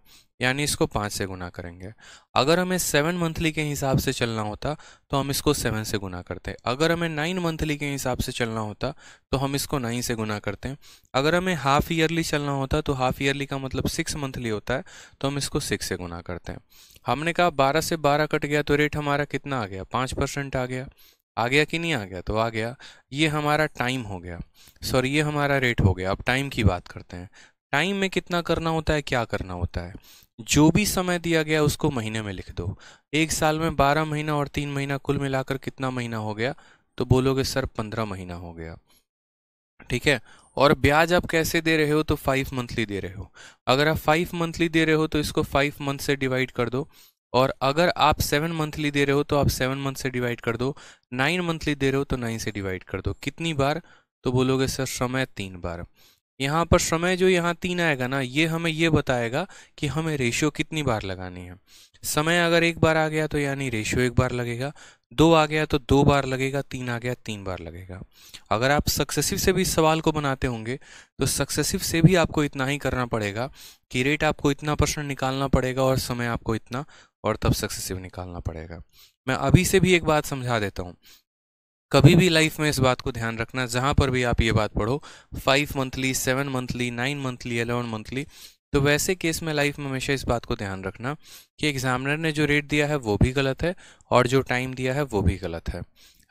यानी इसको पाँच से गुना करेंगे अगर हमें सेवन मंथली के हिसाब से चलना होता तो हम इसको सेवन से गुना करते हैं अगर हमें नाइन मंथली के हिसाब से चलना होता तो हम इसको नाइन से गुना करते हैं अगर हमें हाफ ईयरली चलना होता तो हाफ ईयरली का मतलब सिक्स मंथली होता है तो हम इसको सिक्स से गुना करते हैं हमने कहा बारह से बारह कट गया तो रेट हमारा कितना आ गया पाँच परसेंट आ गया आ गया कि नहीं आ गया तो आ गया ये हमारा टाइम हो गया सॉरी ये हमारा रेट हो गया अब टाइम की बात करते हैं टाइम में कितना करना होता है क्या करना होता है जो भी समय दिया गया उसको महीने में लिख दो एक साल में बारह महीना और तीन महीना कुल मिलाकर कितना महीना हो गया तो बोलोगे सर पंद्रह महीना हो गया ठीक है और ब्याज आप कैसे दे रहे हो तो फाइव मंथली दे रहे हो अगर आप फाइव मंथली दे रहे हो तो इसको फाइव मंथ से डिवाइड कर दो और अगर आप सेवन मंथली दे रहे हो तो आप सेवन मंथ से डिवाइड कर दो नाइन मंथली दे रहे हो तो नाइन से डिवाइड कर दो कितनी बार तो बोलोगे सर समय तीन बार यहाँ पर समय जो यहाँ तीन आएगा ना ये हमें ये बताएगा कि हमें रेशियो कितनी बार लगानी है समय अगर एक बार आ गया तो यानी रेशियो एक बार लगेगा दो आ गया तो दो बार लगेगा तीन आ गया तीन बार लगेगा अगर आप सक्सेसिव से भी सवाल को बनाते होंगे तो सक्सेसिव से भी आपको इतना ही करना पड़ेगा कि रेट आपको इतना परसेंट निकालना पड़ेगा और समय आपको इतना और तब सक्सेसिव निकालना पड़ेगा मैं अभी से भी एक बात समझा देता हूँ कभी भी लाइफ में इस बात को ध्यान रखना जहाँ पर भी आप ये बात पढ़ो five monthly seven monthly nine monthly eleven monthly तो वैसे केस में लाइफ में हमेशा इस बात को ध्यान रखना कि एग्जामिनर ने जो रेट दिया है वो भी गलत है और जो टाइम दिया है वो भी गलत है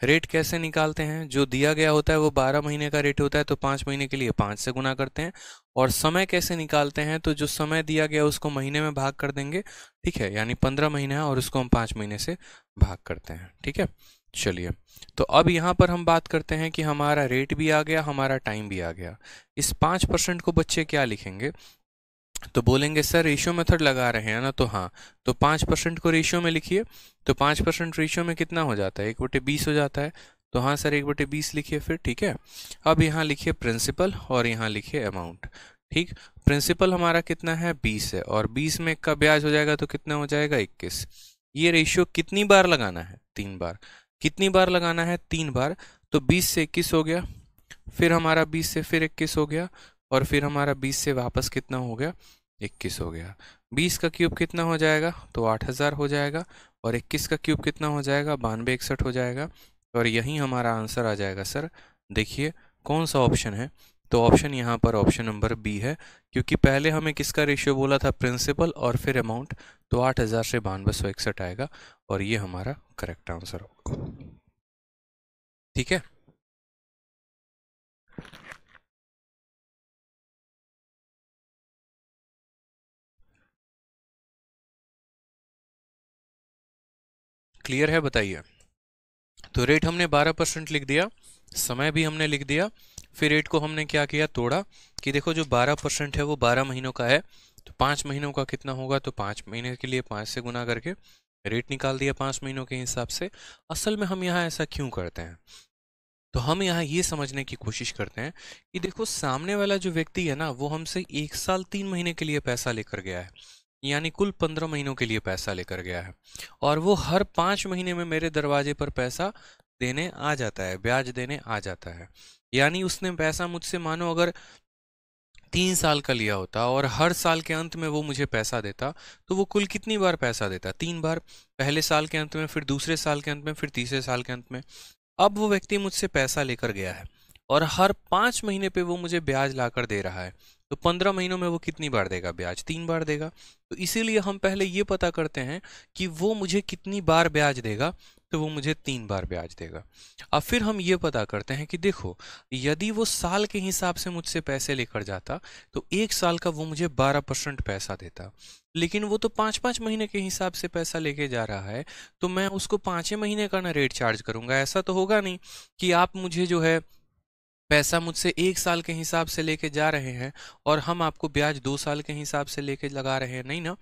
रेट कैसे निकालते हैं जो दिया गया होता है वो बारह महीने का रेट होता है तो पाँच महीने के लिए पाँच से गुना करते हैं और समय कैसे निकालते हैं तो जो समय दिया गया उसको महीने में भाग कर देंगे ठीक है यानी पंद्रह महीने है और उसको हम पाँच महीने से भाग करते हैं ठीक है चलिए तो अब यहाँ पर हम बात करते हैं कि हमारा रेट भी आ गया हमारा टाइम भी आ गया इस पाँच परसेंट को बच्चे क्या लिखेंगे तो बोलेंगे सर रेशियो मेथड लगा रहे हैं ना तो हाँ तो पाँच परसेंट को रेशियो में लिखिए तो पाँच परसेंट रेशियो में कितना हो जाता है एक बटे बीस हो जाता है तो हाँ सर एक बटे बीस लिखिए फिर ठीक है अब यहाँ लिखिए प्रिंसिपल और यहाँ लिखिए अमाउंट ठीक प्रिंसिपल हमारा कितना है बीस है और बीस में एक का ब्याज हो जाएगा तो कितना हो जाएगा इक्कीस ये रेशियो कितनी बार लगाना है तीन बार कितनी बार लगाना है तीन बार तो बीस से इक्कीस हो गया फिर हमारा बीस से फिर इक्कीस हो गया और फिर हमारा 20 से वापस कितना हो गया 21 हो गया 20 का क्यूब कितना हो जाएगा तो 8000 हो जाएगा और 21 का क्यूब कितना हो जाएगा बानवे इकसठ हो जाएगा और यही हमारा आंसर आ जाएगा सर देखिए कौन सा ऑप्शन है तो ऑप्शन यहाँ पर ऑप्शन नंबर बी है क्योंकि पहले हमें किसका रेशियो बोला था प्रिंसिपल और फिर अमाउंट तो आठ हज़ार से बानवे सौ इकसठ आएगा और ये हमारा करेक्ट आंसर होगा ठीक है क्लियर है बताइए तो रेट हमने 12 परसेंट लिख दिया समय भी हमने लिख दिया फिर रेट को हमने क्या किया तोड़ा कि देखो जो 12 परसेंट है वो 12 महीनों का है तो पाँच महीनों का कितना होगा तो पाँच महीने के लिए पाँच से गुना करके रेट निकाल दिया पाँच महीनों के हिसाब से असल में हम यहाँ ऐसा क्यों करते हैं तो हम यहाँ ये समझने की कोशिश करते हैं कि देखो सामने वाला जो व्यक्ति है ना वो हमसे एक साल तीन महीने के लिए पैसा लेकर गया है यानी कुल पंद्रह महीनों के लिए पैसा लेकर गया है और वो हर पाँच महीने में मेरे दरवाजे पर पैसा देने आ जाता है ब्याज देने आ जाता है यानी उसने पैसा मुझसे मानो अगर तीन साल का लिया होता और हर साल के अंत में वो मुझे पैसा देता तो वो कुल कितनी बार पैसा देता तीन बार पहले साल के अंत में फिर दूसरे साल के अंत में फिर तीसरे साल के अंत में अब वो व्यक्ति मुझसे पैसा लेकर गया है और हर पाँच महीने पे वो मुझे ब्याज लाकर दे रहा है तो पंद्रह महीनों में वो कितनी बार देगा ब्याज तीन बार देगा तो इसीलिए हम पहले ये पता करते हैं कि वो मुझे कितनी बार ब्याज देगा तो वो मुझे तीन बार ब्याज देगा अब फिर हम ये पता करते हैं कि देखो यदि वो साल के हिसाब से मुझसे पैसे लेकर जाता तो एक साल का वो मुझे बारह परसेंट पैसा देता लेकिन वो तो पाँच पाँच महीने के हिसाब से पैसा लेके जा रहा है तो मैं उसको पाँचें महीने का ना रेट चार्ज करूँगा ऐसा तो होगा नहीं कि आप मुझे जो है पैसा मुझसे एक साल के हिसाब से लेके जा रहे हैं और हम आपको ब्याज दो साल के हिसाब से लेके लगा रहे हैं नहीं ना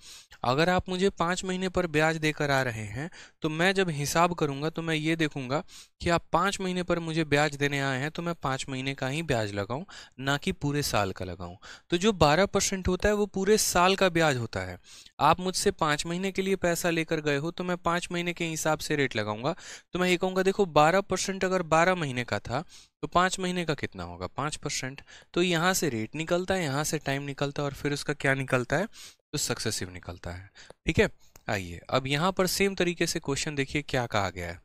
अगर आप मुझे पाँच महीने पर ब्याज देकर आ रहे हैं तो मैं जब हिसाब करूंगा तो मैं ये देखूंगा कि आप पाँच महीने पर मुझे ब्याज देने आए हैं तो मैं पाँच महीने का ही ब्याज लगाऊँ ना कि पूरे साल का लगाऊँ तो जो बारह परसेंट होता है वो पूरे साल का ब्याज होता है आप मुझसे पाँच महीने के लिए पैसा लेकर गए हो तो मैं पाँच महीने के हिसाब से रेट लगाऊंगा तो मैं ये कहूँगा देखो बारह परसेंट अगर बारह महीने का था तो पाँच महीने का कितना होगा पाँच परसेंट तो यहाँ से रेट निकलता है यहाँ से टाइम निकलता है और फिर उसका क्या निकलता है तो सक्सेसिव निकलता है ठीक है आइए अब यहाँ पर सेम तरीके से क्वेश्चन देखिए क्या कहा गया है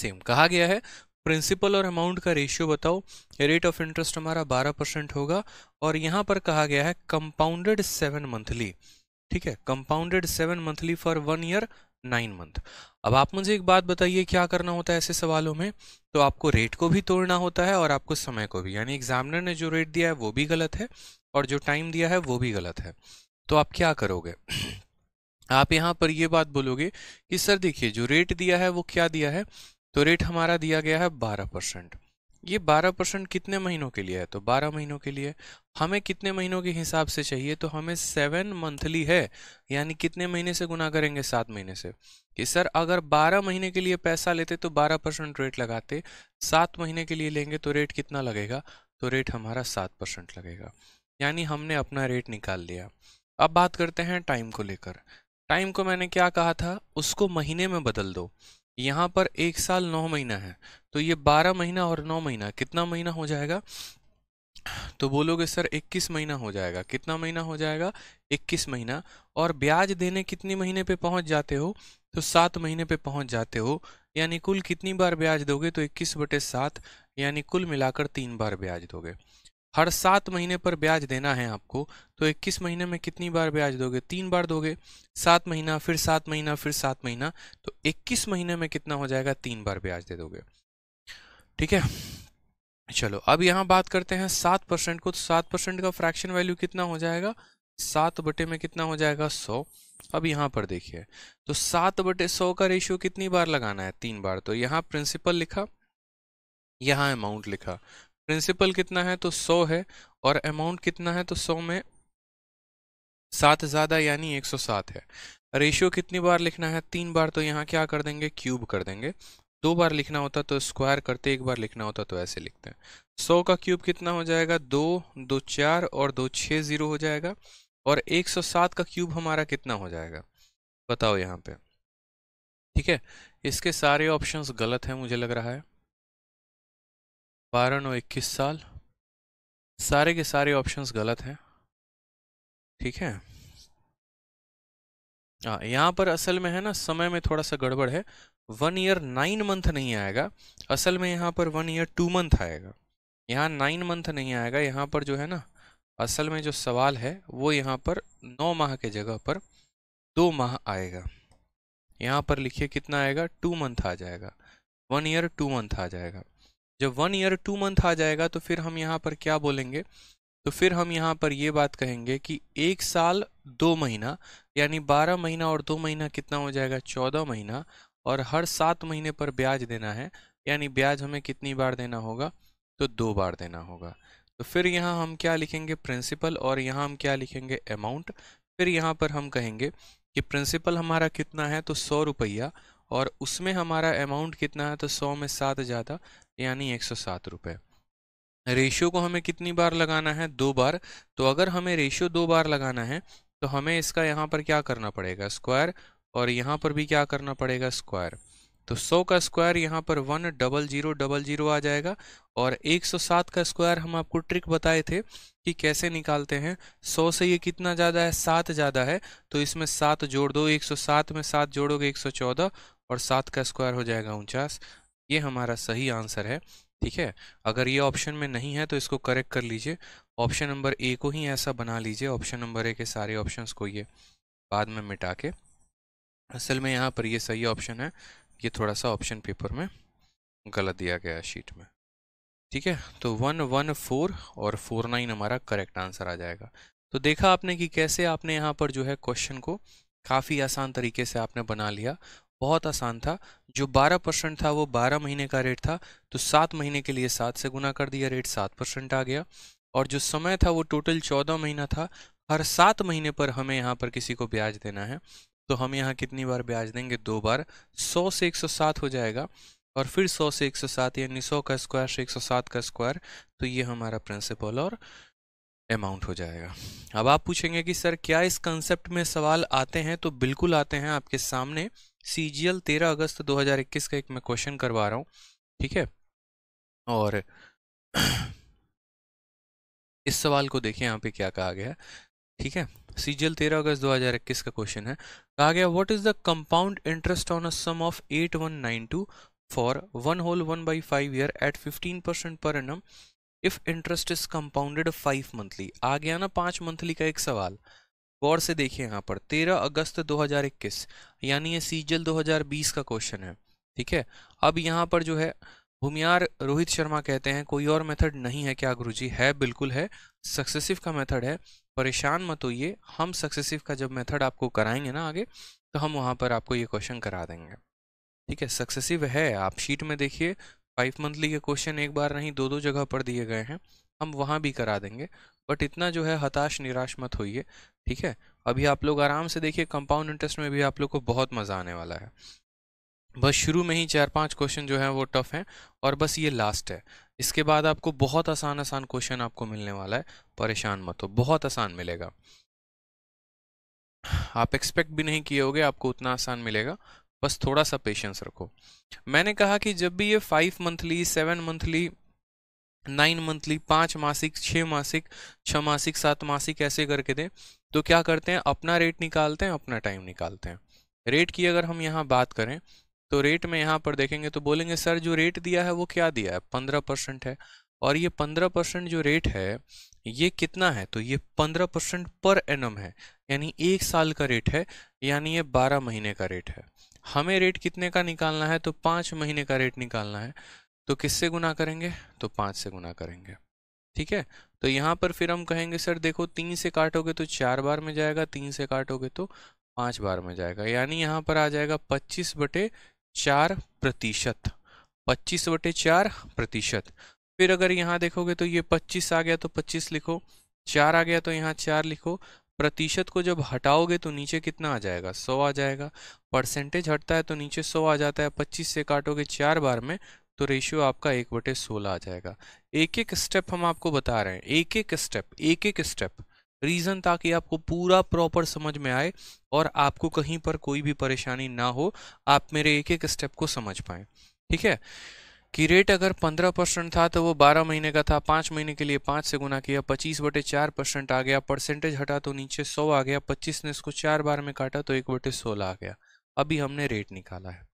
सेम कहा गया है प्रिंसिपल और अमाउंट का रेशियो बताओ रेट ऑफ इंटरेस्ट हमारा 12 परसेंट होगा और यहाँ पर कहा गया है कंपाउंडेड सेवन मंथली ठीक है compounded seven monthly for one year nine month अब आप मुझे एक बात बताइए क्या करना होता है ऐसे सवालों में तो आपको रेट को भी तोड़ना होता है और आपको समय को भी यानी एग्जामिनर ने जो रेट दिया है वो भी गलत है और जो टाइम दिया है वो भी गलत है तो आप क्या करोगे आप यहाँ पर ये बात बोलोगे कि सर देखिए जो रेट दिया है वो क्या दिया है तो रेट हमारा दिया गया है बारह परसेंट ये 12 परसेंट कितने महीनों के लिए है तो 12 महीनों के लिए हमें कितने महीनों के हिसाब से चाहिए तो हमें सेवन मंथली है यानी कितने महीने से गुना करेंगे सात महीने से कि सर अगर 12 महीने के लिए पैसा लेते तो 12 परसेंट रेट लगाते सात महीने के लिए लेंगे तो रेट कितना लगेगा तो रेट हमारा सात परसेंट लगेगा यानी हमने अपना रेट निकाल लिया अब बात करते हैं टाइम को लेकर टाइम को मैंने क्या कहा था उसको महीने में बदल दो यहाँ पर एक साल नौ महीना है तो ये बारह महीना और नौ महीना कितना महीना हो जाएगा तो बोलोगे सर इक्कीस महीना हो जाएगा कितना महीना हो जाएगा इक्कीस महीना और ब्याज देने कितने महीने पे पहुंच जाते हो तो सात महीने पे पहुंच जाते हो यानी कुल कितनी बार ब्याज दोगे तो इक्कीस बटे सात यानी कुल मिलाकर तीन बार ब्याज दोगे हर सात महीने पर ब्याज देना है आपको तो इक्कीस महीने में कितनी बार ब्याज दोगे तीन बार दोगे सात महीना फिर सात महीना फिर सात महीना तो इक्कीस महीने में कितना हो जाएगा तीन बार ब्याज दे दोगे ठीक है चलो अब यहाँ बात करते हैं सात परसेंट को तो सात परसेंट का फ्रैक्शन वैल्यू कितना हो जाएगा सात बटे में कितना हो जाएगा सौ अब यहाँ पर देखिए तो सात बटे सौ का रेशियो कितनी बार लगाना है तीन बार तो यहाँ प्रिंसिपल लिखा यहाँ अमाउंट लिखा प्रिंसिपल कितना है तो सौ है और अमाउंट कितना है तो सौ में सात ज़्यादा यानी एक सौ सात है रेशियो कितनी बार लिखना है तीन बार तो यहाँ क्या कर देंगे क्यूब कर देंगे दो बार लिखना होता तो स्क्वायर करते एक बार लिखना होता तो ऐसे लिखते हैं सौ का क्यूब कितना हो जाएगा दो दो चार और दो छः ज़ीरो हो जाएगा और एक सौ सात का क्यूब हमारा कितना हो जाएगा बताओ यहाँ पे ठीक है इसके सारे ऑप्शंस गलत हैं मुझे लग रहा है बारह नौ इक्कीस साल सारे के सारे ऑप्शंस गलत हैं ठीक है हाँ यहाँ पर असल में है ना समय में थोड़ा सा गड़बड़ है वन ईयर नाइन मंथ नहीं आएगा असल में यहाँ पर वन ईयर टू मंथ आएगा यहाँ नाइन मंथ नहीं आएगा यहाँ पर जो है ना असल में जो सवाल है वो यहाँ पर नौ माह के जगह पर दो माह आएगा यहाँ पर लिखिए कितना आएगा टू मंथ आ जाएगा वन ईयर टू मंथ आ जाएगा जब वन ईयर टू मंथ आ जाएगा तो फिर हम यहाँ पर क्या बोलेंगे तो फिर हम यहाँ पर ये बात कहेंगे कि एक साल दो महीना यानी बारह महीना और दो महीना कितना हो जाएगा चौदह महीना और हर सात महीने पर ब्याज देना है यानी ब्याज हमें कितनी बार देना होगा तो दो बार देना होगा तो फिर यहाँ हम क्या लिखेंगे प्रिंसिपल और यहाँ हम क्या लिखेंगे अमाउंट फिर यहाँ पर हम कहेंगे कि प्रिंसिपल हमारा कितना है तो सौ रुपया और उसमें हमारा अमाउंट कितना है तो सौ में सात ज़्यादा यानी एक सौ सात रुपये रेशियो को हमें कितनी बार लगाना है दो बार तो अगर हमें रेशियो दो बार लगाना है तो हमें इसका यहाँ पर क्या करना पड़ेगा स्क्वायर और यहाँ पर भी क्या करना पड़ेगा स्क्वायर तो 100 का स्क्वायर यहाँ पर one double zero double zero आ जाएगा और 107 का स्क्वायर हम आपको ट्रिक बताए थे कि कैसे निकालते हैं 100 से ये कितना ज़्यादा है सात ज़्यादा है तो इसमें सात जोड़ दो 107 में सात जोड़ोगे और सात का स्क्वायर हो जाएगा उनचास ये हमारा सही आंसर है ठीक है अगर ये ऑप्शन में नहीं है तो इसको करेक्ट कर लीजिए ऑप्शन नंबर ए को ही ऐसा बना लीजिए ऑप्शन नंबर ए के सारे ऑप्शन को ये बाद में मिटा के असल में यहाँ पर ये सही ऑप्शन है ये थोड़ा सा ऑप्शन पेपर में गलत दिया गया शीट में ठीक है तो वन वन फोर और फोर नाइन हमारा करेक्ट आंसर आ जाएगा तो देखा आपने कि कैसे आपने यहाँ पर जो है क्वेश्चन को काफ़ी आसान तरीके से आपने बना लिया बहुत आसान था जो 12 परसेंट था वो 12 महीने का रेट था तो सात महीने के लिए सात से गुना कर दिया रेट सात परसेंट आ गया और जो समय था वो टोटल चौदह महीना था हर सात महीने पर हमें यहाँ पर किसी को ब्याज देना है तो हम यहाँ कितनी बार ब्याज देंगे दो बार सौ से एक सौ सात हो जाएगा और फिर सौ से एक सौ सात यानी सौ का स्क्वायर से एक सौ सात का स्क्वायर तो ये हमारा प्रिंसिपल और अमाउंट हो जाएगा अब आप पूछेंगे कि सर क्या इस कंसेप्ट में सवाल आते हैं तो बिल्कुल आते हैं आपके सामने सी जी एल तेरह अगस्त 2021 का एक मैं क्वेश्चन करवा रहा हूँ ठीक है और इस सवाल को देखिए यहाँ पे क्या कहा गया ठीक है सी जी एल तेरह अगस्त 2021 का क्वेश्चन है कहा गया what is the compound interest on a sum of eight one nine two for one whole one by five year at fifteen percent per annum if interest is compounded five monthly आ गया ना पांच monthly का एक सवाल गौर से देखिए यहाँ पर 13 अगस्त 2021 यानी ये सीजल 2020 का क्वेश्चन है ठीक है अब यहाँ पर जो है भूमियार रोहित शर्मा कहते हैं कोई और मेथड नहीं है क्या गुरु जी है बिल्कुल है सक्सेसिव का मेथड है परेशान मत होइए हम सक्सेसिव का जब मेथड आपको कराएंगे ना आगे तो हम वहाँ पर आपको ये क्वेश्चन करा देंगे ठीक है सक्सेसिव है आप शीट में देखिए फाइव मंथली के क्वेश्चन एक बार नहीं दो दो जगह पर दिए गए हैं हम वहाँ भी करा देंगे बट इतना जो है हताश निराश मत होइए ठीक है अभी आप लोग आराम से देखिए कंपाउंड इंटरेस्ट में भी आप लोग को बहुत मज़ा आने वाला है बस शुरू में ही चार पांच क्वेश्चन जो है वो टफ हैं और बस ये लास्ट है इसके बाद आपको बहुत आसान आसान क्वेश्चन आपको मिलने वाला है परेशान मत हो बहुत आसान मिलेगा आप एक्सपेक्ट भी नहीं किए होगे आपको उतना आसान मिलेगा बस थोड़ा सा पेशेंस रखो मैंने कहा कि जब भी ये five monthly seven monthly nine monthly पाँच मासिक छः मासिक छ मासिक सात मासिक ऐसे करके दें तो क्या करते हैं अपना रेट निकालते हैं अपना टाइम निकालते हैं रेट की अगर हम यहाँ बात करें तो रेट में यहाँ पर देखेंगे तो बोलेंगे सर जो रेट दिया है वो क्या दिया है पंद्रह परसेंट है और ये पंद्रह परसेंट जो रेट है ये कितना है तो ये पंद्रह परसेंट पर एन है यानी एक साल का रेट है यानी ये बारह महीने का रेट है हमें रेट कितने का निकालना है तो पाँच महीने का रेट निकालना है तो किससे गुना करेंगे तो पाँच से गुना करेंगे ठीक है तो यहाँ पर फिर हम कहेंगे सर देखो तीन से काटोगे तो चार बार में जाएगा तीन से काटोगे तो पाँच बार में जाएगा यानी यहाँ पर आ जाएगा पच्चीस बटे चार प्रतिशत पच्चीस बटे चार प्रतिशत फिर अगर यहाँ देखोगे तो ये पच्चीस आ गया तो पच्चीस लिखो चार आ गया तो यहाँ चार लिखो प्रतिशत को जब हटाओगे तो नीचे कितना आ जाएगा सौ आ जाएगा परसेंटेज हटता है तो नीचे सौ आ जाता है पच्चीस से काटोगे चार बार में तो रेशियो आपका एक बटे सोलह आ जाएगा एक एक स्टेप हम आपको बता रहे हैं एक एक स्टेप एक एक स्टेप रीज़न ताकि आपको पूरा प्रॉपर समझ में आए और आपको कहीं पर कोई भी परेशानी ना हो आप मेरे एक एक स्टेप को समझ पाएँ ठीक है कि रेट अगर 15 परसेंट था तो वो 12 महीने का था पाँच महीने के लिए पाँच से गुना किया 25 बटे चार परसेंट आ गया परसेंटेज हटा तो नीचे 100 आ गया 25 ने इसको चार बार में काटा तो एक बटे सोलह आ गया अभी हमने रेट निकाला है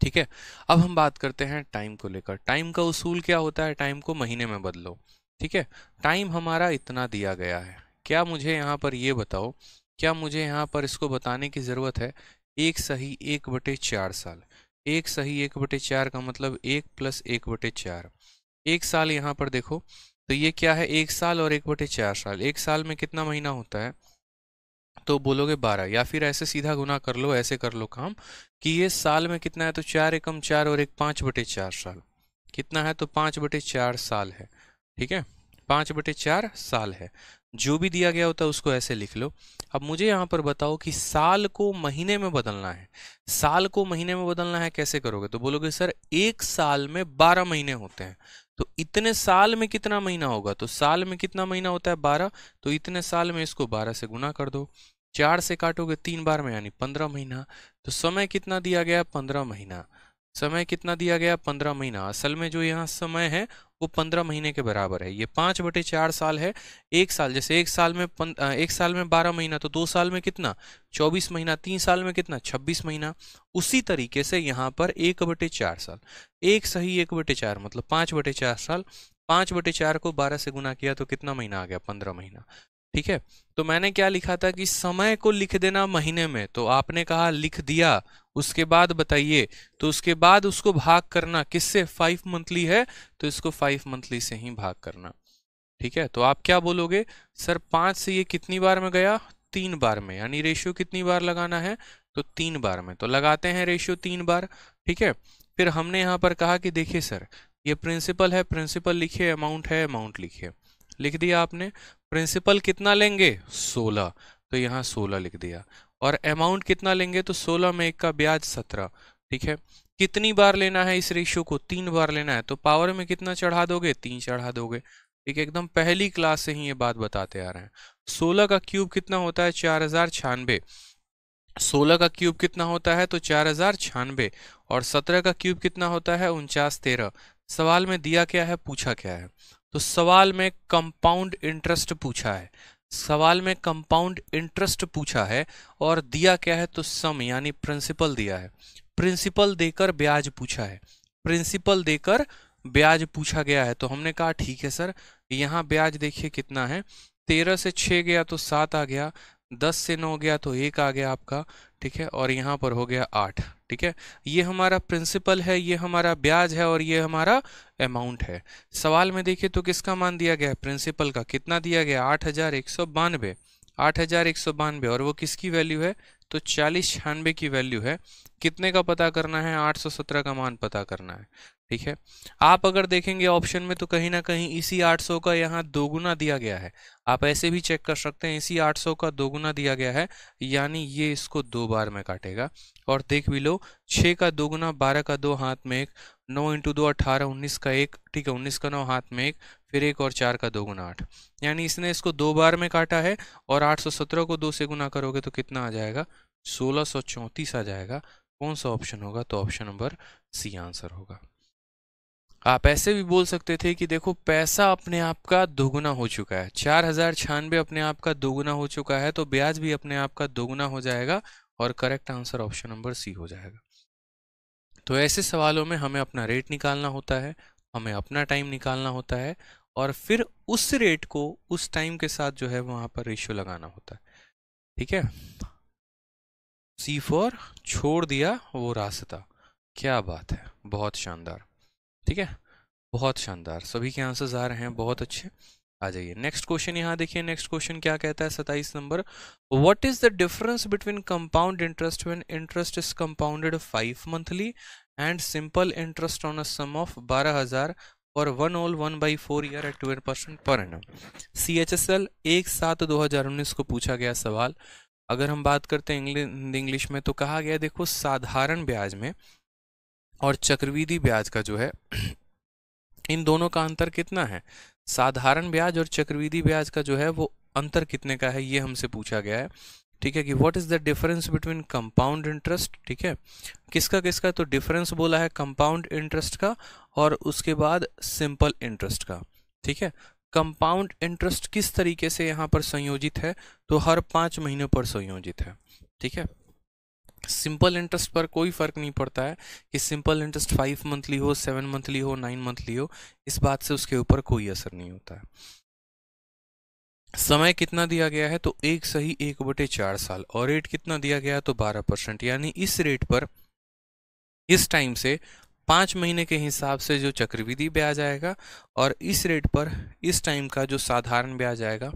ठीक है अब हम बात करते हैं टाइम को लेकर टाइम का उसूल क्या होता है टाइम को महीने में बदलो ठीक है टाइम हमारा इतना दिया गया है क्या मुझे यहाँ पर ये बताओ क्या मुझे यहाँ पर इसको बताने की ज़रूरत है एक सही एक बटे चार साल एक सही एक बटे चार का मतलब एक प्लस एक बटे चार एक साल यहाँ पर देखो तो ये क्या है एक साल और एक बटे चार साल एक साल में कितना महीना होता है तो बोलोगे बारह या फिर ऐसे सीधा गुना कर लो ऐसे कर लो काम कि ये साल में कितना है तो चार एकम चार और एक पाँच बटे चार साल कितना है तो पाँच बटे चार साल है ठीक है पाँच बटे चार साल है जो भी दिया गया होता है उसको ऐसे लिख लो अब मुझे यहाँ पर बताओ कि साल को महीने में बदलना है साल को महीने में बदलना है कैसे करोगे तो बोलोगे सर एक साल में बारह महीने होते हैं तो इतने साल में कितना महीना होगा तो साल में कितना महीना होता है बारह तो इतने साल में इसको बारह से गुना कर दो चार से काटोगे तीन बार में यानी पंद्रह महीना तो समय कितना दिया गया पंद्रह महीना समय कितना दिया गया पंद्रह महीना असल में जो यहाँ समय है वो पंद्रह महीने के बराबर है ये पाँच बटे चार साल है एक साल जैसे एक साल में पन, एक साल में बारह महीना तो दो साल में कितना चौबीस महीना तीन साल में कितना छब्बीस महीना उसी तरीके से यहाँ पर एक बटे चार साल एक सही एक बटे चार मतलब पाँच बटे चार साल पाँच बटे चार को बारह से गुना किया तो कितना महीना आ गया पंद्रह महीना ठीक है तो मैंने क्या लिखा था कि समय को लिख देना महीने में तो आपने कहा लिख दिया उसके बाद बताइए तो उसके बाद उसको भाग करना किससे फाइव मंथली है तो इसको फाइव मंथली से ही भाग करना ठीक है तो आप क्या बोलोगे सर पांच से ये कितनी बार में गया तीन बार में यानी रेशियो कितनी बार लगाना है तो तीन बार में तो लगाते हैं रेशियो तीन बार ठीक है फिर हमने यहां पर कहा कि देखिए सर ये प्रिंसिपल है प्रिंसिपल लिखिए अमाउंट है अमाउंट लिखिए लिख दिया आपने प्रिंसिपल कितना लेंगे सोलह तो यहाँ सोलह लिख दिया और अमाउंट कितना लेंगे तो सोलह में एक का ब्याज सत्रह ठीक है कितनी बार लेना है इस रेशियो को तीन बार लेना है तो पावर में कितना चढ़ा दोगे तीन चढ़ा दोगे ठीक है एकदम पहली क्लास से ही ये बात बताते आ रहे हैं सोलह का क्यूब कितना होता है चार हजार छानबे सोलह का क्यूब कितना होता है तो चार हजार छानबे और सत्रह का क्यूब कितना होता है उनचास तेरह सवाल में दिया क्या है पूछा क्या है तो सवाल में कंपाउंड इंटरेस्ट पूछा है सवाल में कंपाउंड इंटरेस्ट पूछा है और दिया क्या है तो सम यानी प्रिंसिपल दिया है प्रिंसिपल देकर ब्याज पूछा है प्रिंसिपल देकर ब्याज पूछा गया है तो हमने कहा ठीक है सर यहाँ ब्याज देखिए कितना है तेरह से छः गया तो सात आ गया दस से हो गया तो एक आ गया आपका ठीक है और यहाँ पर हो गया आठ ठीक है ये हमारा प्रिंसिपल है ये हमारा ब्याज है और ये हमारा अमाउंट है सवाल में देखिए तो किसका मान दिया गया है प्रिंसिपल का कितना दिया गया आठ हजार एक सौ बानवे आठ हजार एक सौ बानवे और वो किसकी वैल्यू है तो चालीस छियानबे की वैल्यू है कितने का पता करना है आठ सौ सत्रह का मान पता करना है ठीक है आप अगर देखेंगे ऑप्शन में तो कहीं ना कहीं इसी 800 का यहाँ दोगुना दिया गया है आप ऐसे भी चेक कर सकते हैं इसी 800 का दोगुना दिया गया है यानी ये इसको दो बार में काटेगा और देख भी लो छः का दोगुना बारह का दो हाथ में एक नौ इंटू दो अठारह उन्नीस का एक ठीक है उन्नीस का नौ हाथ में एक फिर एक और चार का दो गुना आठ यानी इसने इसको दो बार में काटा है और आठ सौ सत्रह को दो से गुना करोगे तो कितना आ जाएगा सोलह सौ चौंतीस आ जाएगा कौन सा ऑप्शन होगा तो ऑप्शन नंबर सी आंसर होगा आप ऐसे भी बोल सकते थे कि देखो पैसा अपने आप का दोगुना हो चुका है चार हजार छियानवे अपने आप का दोगुना हो चुका है तो ब्याज भी अपने आप का दोगुना हो जाएगा और correct answer option number C हो जाएगा तो ऐसे सवालों में हमें अपना रेट निकालना होता है हमें अपना टाइम निकालना होता है और फिर उस रेट को उस टाइम के साथ जो है वहां पर रेशियो लगाना होता है ठीक है सी फोर छोड़ दिया वो रास्ता क्या बात है बहुत शानदार ठीक है बहुत शानदार सभी के आंसर्स आ रहे हैं बहुत अच्छे आ जाइए नेक्स्ट क्वेश्चन यहाँ देखिए नेक्स्ट क्वेश्चन क्या कहता है सताइस नंबर what is the difference between compound interest when interest is compounded five monthly and simple interest on a sum of बारह हजार और one whole one by four year at twelve percent per annum C H S L एक सात दो हजार उन्नीस को पूछा गया सवाल अगर हम बात करते हैं इंग्लिश में तो कहा गया देखो साधारण ब्याज में और चक्रविधि ब्याज का जो है इन दोनों का अंतर कितना है साधारण ब्याज और चक्रविधि ब्याज का जो है वो अंतर कितने का है ये हमसे पूछा गया है ठीक है कि what is the difference between compound interest ठीक है किसका किसका तो डिफरेंस बोला है कंपाउंड इंटरेस्ट का और उसके बाद सिंपल इंटरेस्ट का ठीक है कंपाउंड इंटरेस्ट किस तरीके से यहाँ पर संयोजित है तो हर पाँच महीनों पर संयोजित है ठीक है सिंपल इंटरेस्ट पर कोई फ़र्क नहीं पड़ता है कि सिंपल इंटरेस्ट फाइव मंथली हो सेवन मंथली हो नाइन मंथली हो इस बात से उसके ऊपर कोई असर नहीं होता है समय कितना दिया गया है तो एक सही एक बटे चार साल और रेट कितना दिया गया है तो बारह परसेंट यानी इस रेट पर इस टाइम से पाँच महीने के हिसाब से जो चक्रविधि ब्याज आएगा और इस रेट पर इस टाइम का जो साधारण ब्याज आएगा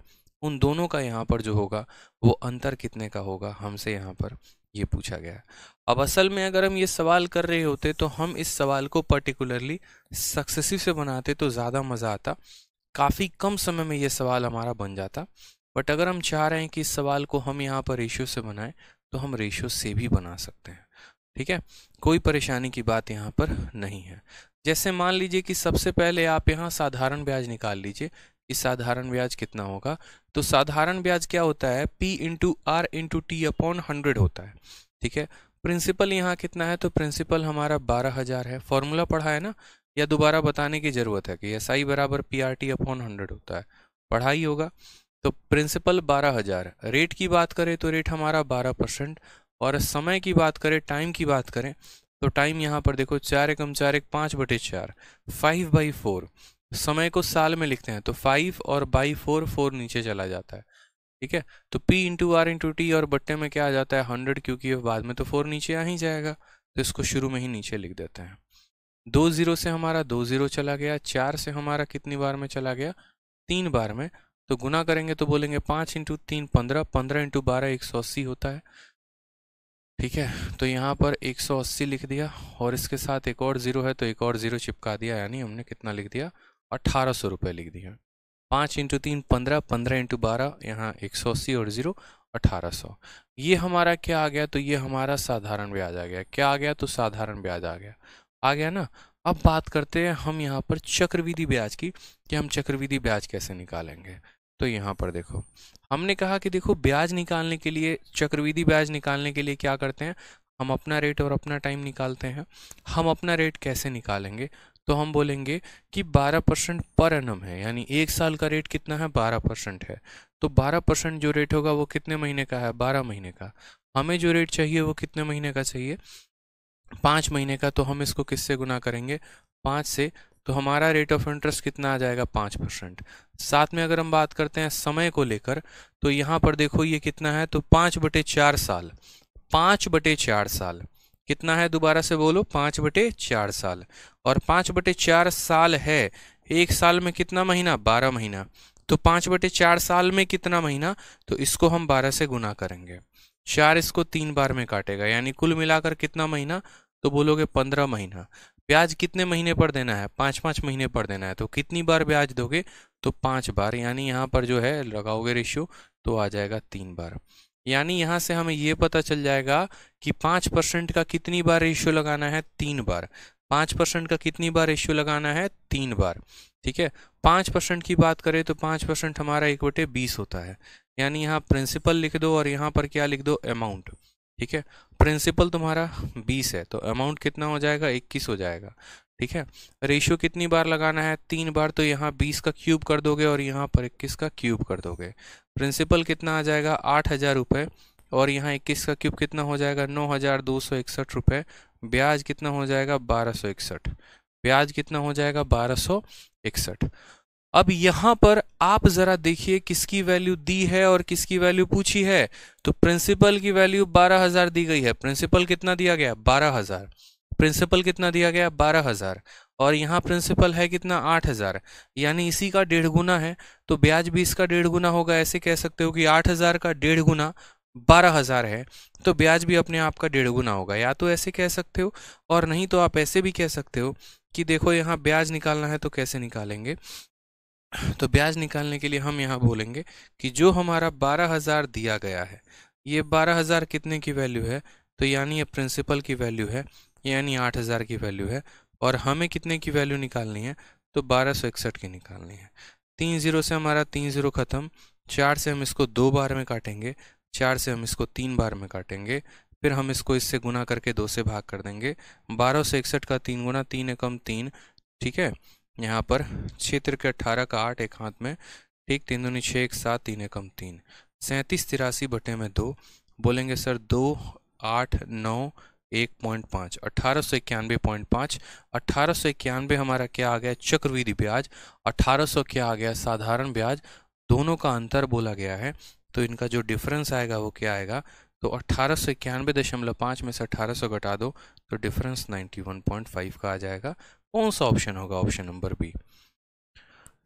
उन दोनों का यहाँ पर जो होगा वो अंतर कितने का होगा हमसे यहाँ पर ये पूछा गया है अब असल में अगर हम ये सवाल कर रहे होते तो हम इस सवाल को पर्टिकुलरली सक्सेसिव से बनाते तो ज़्यादा मज़ा आता काफ़ी कम समय में ये सवाल हमारा बन जाता बट अगर हम चाह रहे हैं कि इस सवाल को हम यहाँ पर रेशियो से बनाएं तो हम रेशियो से भी बना सकते हैं ठीक है कोई परेशानी की बात यहाँ पर नहीं है जैसे मान लीजिए कि सबसे पहले आप यहाँ साधारण ब्याज निकाल लीजिए कि साधारण ब्याज कितना होगा तो साधारण ब्याज क्या होता है P into R into T upon hundred होता है ठीक है प्रिंसिपल यहाँ कितना है तो प्रिंसिपल हमारा बारह हज़ार है फॉर्मूला पढ़ा है ना या दोबारा बताने की ज़रूरत है कि एस आई बराबर P R T upon hundred होता है पढ़ा ही होगा तो प्रिंसिपल बारह हज़ार रेट की बात करें तो रेट हमारा बारह परसेंट और समय की बात करें टाइम की बात करें तो टाइम यहाँ पर देखो चार एकम चार एक पाँच बटे चार फाइव बाई फोर समय को साल में लिखते हैं तो फाइव और बाई फोर फोर नीचे चला जाता है ठीक है तो P into R into T और बट्टे में क्या आ जाता है हंड्रेड क्योंकि बाद में तो फोर नीचे आ ही जाएगा तो इसको शुरू में ही नीचे लिख देते हैं दो ज़ीरो से हमारा दो ज़ीरो चला गया चार से हमारा कितनी बार में चला गया तीन बार में तो गुना करेंगे तो बोलेंगे पाँच इंटू तीन पंद्रह पंद्रह इंटू बारह एक सौ अस्सी होता है ठीक है तो यहाँ पर एक सौ अस्सी लिख दिया और इसके साथ एक और ज़ीरो है तो एक और ज़ीरो चिपका दिया यानी हमने कितना लिख दिया अट्ठारह सौ रुपये लिख दिया पाँच इंटू तीन पंद्रह पंद्रह इंटू बारह यहाँ एक सौ अस्सी और ज़ीरो अठारह सौ ये हमारा क्या आ गया तो ये हमारा साधारण ब्याज आ गया क्या आ गया तो साधारण ब्याज आ गया आ गया ना अब बात करते हैं हम यहाँ पर चक्रविधि ब्याज की कि हम चक्रविधि ब्याज कैसे निकालेंगे तो यहाँ पर देखो हमने कहा कि देखो ब्याज निकालने के लिए चक्रविधि ब्याज निकालने के लिए क्या करते हैं हम अपना रेट और अपना टाइम निकालते हैं हम अपना रेट कैसे निकालेंगे तो हम बोलेंगे कि 12 परसेंट पर एनम है यानी एक साल का रेट कितना है 12 परसेंट है तो 12 परसेंट जो रेट होगा वो कितने महीने का है 12 महीने का हमें जो रेट चाहिए वो कितने महीने का चाहिए पाँच महीने का तो हम इसको किससे गुना करेंगे पाँच से तो हमारा रेट ऑफ इंटरेस्ट कितना आ जाएगा पाँच परसेंट साथ में अगर हम बात करते हैं समय को लेकर तो यहाँ पर देखो ये कितना है तो पाँच बटे चार साल पाँच बटे चार साल कितना है दोबारा से बोलो पाँच बटे चार साल और पाँच बटे चार साल है एक साल में कितना महीना बारह महीना तो पाँच बटे चार साल में कितना महीना तो इसको हम बारह से गुना करेंगे चार इसको तीन बार में काटेगा यानी कुल मिलाकर कितना महीना तो बोलोगे पंद्रह महीना ब्याज कितने महीने पर देना है पाँच पाँच महीने पर देना है तो कितनी बार ब्याज दोगे तो पाँच बार यानी यहाँ पर जो है लगाओगे रेशियो तो आ जाएगा तीन बार यानी यहाँ से हमें ये पता चल जाएगा कि पाँच परसेंट का कितनी बार रेशियो लगाना है तीन बार पाँच परसेंट का कितनी बार रेशियो लगाना है तीन बार ठीक है पाँच परसेंट की बात करें तो पाँच परसेंट हमारा एक बटे बीस होता है यानी यहाँ प्रिंसिपल लिख दो और यहाँ पर क्या लिख दो अमाउंट ठीक है प्रिंसिपल तुम्हारा बीस है तो अमाउंट कितना हो जाएगा इक्कीस हो जाएगा ठीक है रेशियो कितनी बार लगाना है तीन बार तो यहाँ बीस का क्यूब कर दोगे और यहाँ पर इक्कीस का क्यूब कर दोगे प्रिंसिपल कितना आ जाएगा आठ हज़ार रुपये और यहाँ इक्कीस का क्यूब कितना हो जाएगा नौ हज़ार दो सौ इकसठ रुपये ब्याज कितना हो जाएगा बारह सौ इकसठ ब्याज कितना हो जाएगा बारह सौ इकसठ अब यहाँ पर आप ज़रा देखिए किसकी वैल्यू दी है और किसकी वैल्यू पूछी है तो प्रिंसिपल की वैल्यू बारह हज़ार दी गई है प्रिंसिपल कितना दिया गया बारह हज़ार प्रिंसिपल कितना दिया गया बारह हज़ार और यहाँ प्रिंसिपल है कितना आठ हज़ार यानी इसी का डेढ़ गुना है तो ब्याज भी इसका डेढ़ गुना होगा ऐसे कह सकते हो कि आठ हज़ार का डेढ़ गुना बारह हज़ार है तो ब्याज भी अपने आप का डेढ़ गुना होगा या तो ऐसे कह सकते हो और नहीं तो आप ऐसे भी कह सकते हो कि देखो यहाँ ब्याज निकालना है तो कैसे निकालेंगे तो ब्याज निकालने के लिए हम यहाँ बोलेंगे कि जो हमारा बारह हज़ार दिया गया है ये बारह हज़ार कितने की वैल्यू है तो यानी ये प्रिंसिपल की वैल्यू है यानी आठ हज़ार की वैल्यू है और हमें कितने की वैल्यू निकालनी है तो बारह सौ इकसठ की निकालनी है तीन ज़ीरो से हमारा तीन ज़ीरो ख़त्म चार से हम इसको दो बार में काटेंगे चार से हम इसको तीन बार में काटेंगे फिर हम इसको इससे गुना करके दो से भाग कर देंगे बारह सौ इकसठ का तीन गुना तीन एकम तीन ठीक है यहाँ पर क्षेत्र के अट्ठारह का आठ एक हाथ में ठीक तीन दूनी छः एक सात तीन एकम तीन सैंतीस तिरासी बटे में दो बोलेंगे सर दो आठ नौ एक पॉइंट पाँच अट्ठारह सौ इक्यानवे पॉइंट पाँच अट्ठारह सौ इक्यानवे हमारा क्या आ गया चक्रवृद्धि ब्याज अट्ठारह सौ क्या आ गया साधारण ब्याज दोनों का अंतर बोला गया है तो इनका जो डिफरेंस आएगा वो क्या आएगा तो अट्ठारह सौ इक्यानवे दशमलव पाँच में से अट्ठारह सौ घटा दो तो difference ninety one point five का आ जाएगा कौन सा ऑप्शन होगा ऑप्शन नंबर बी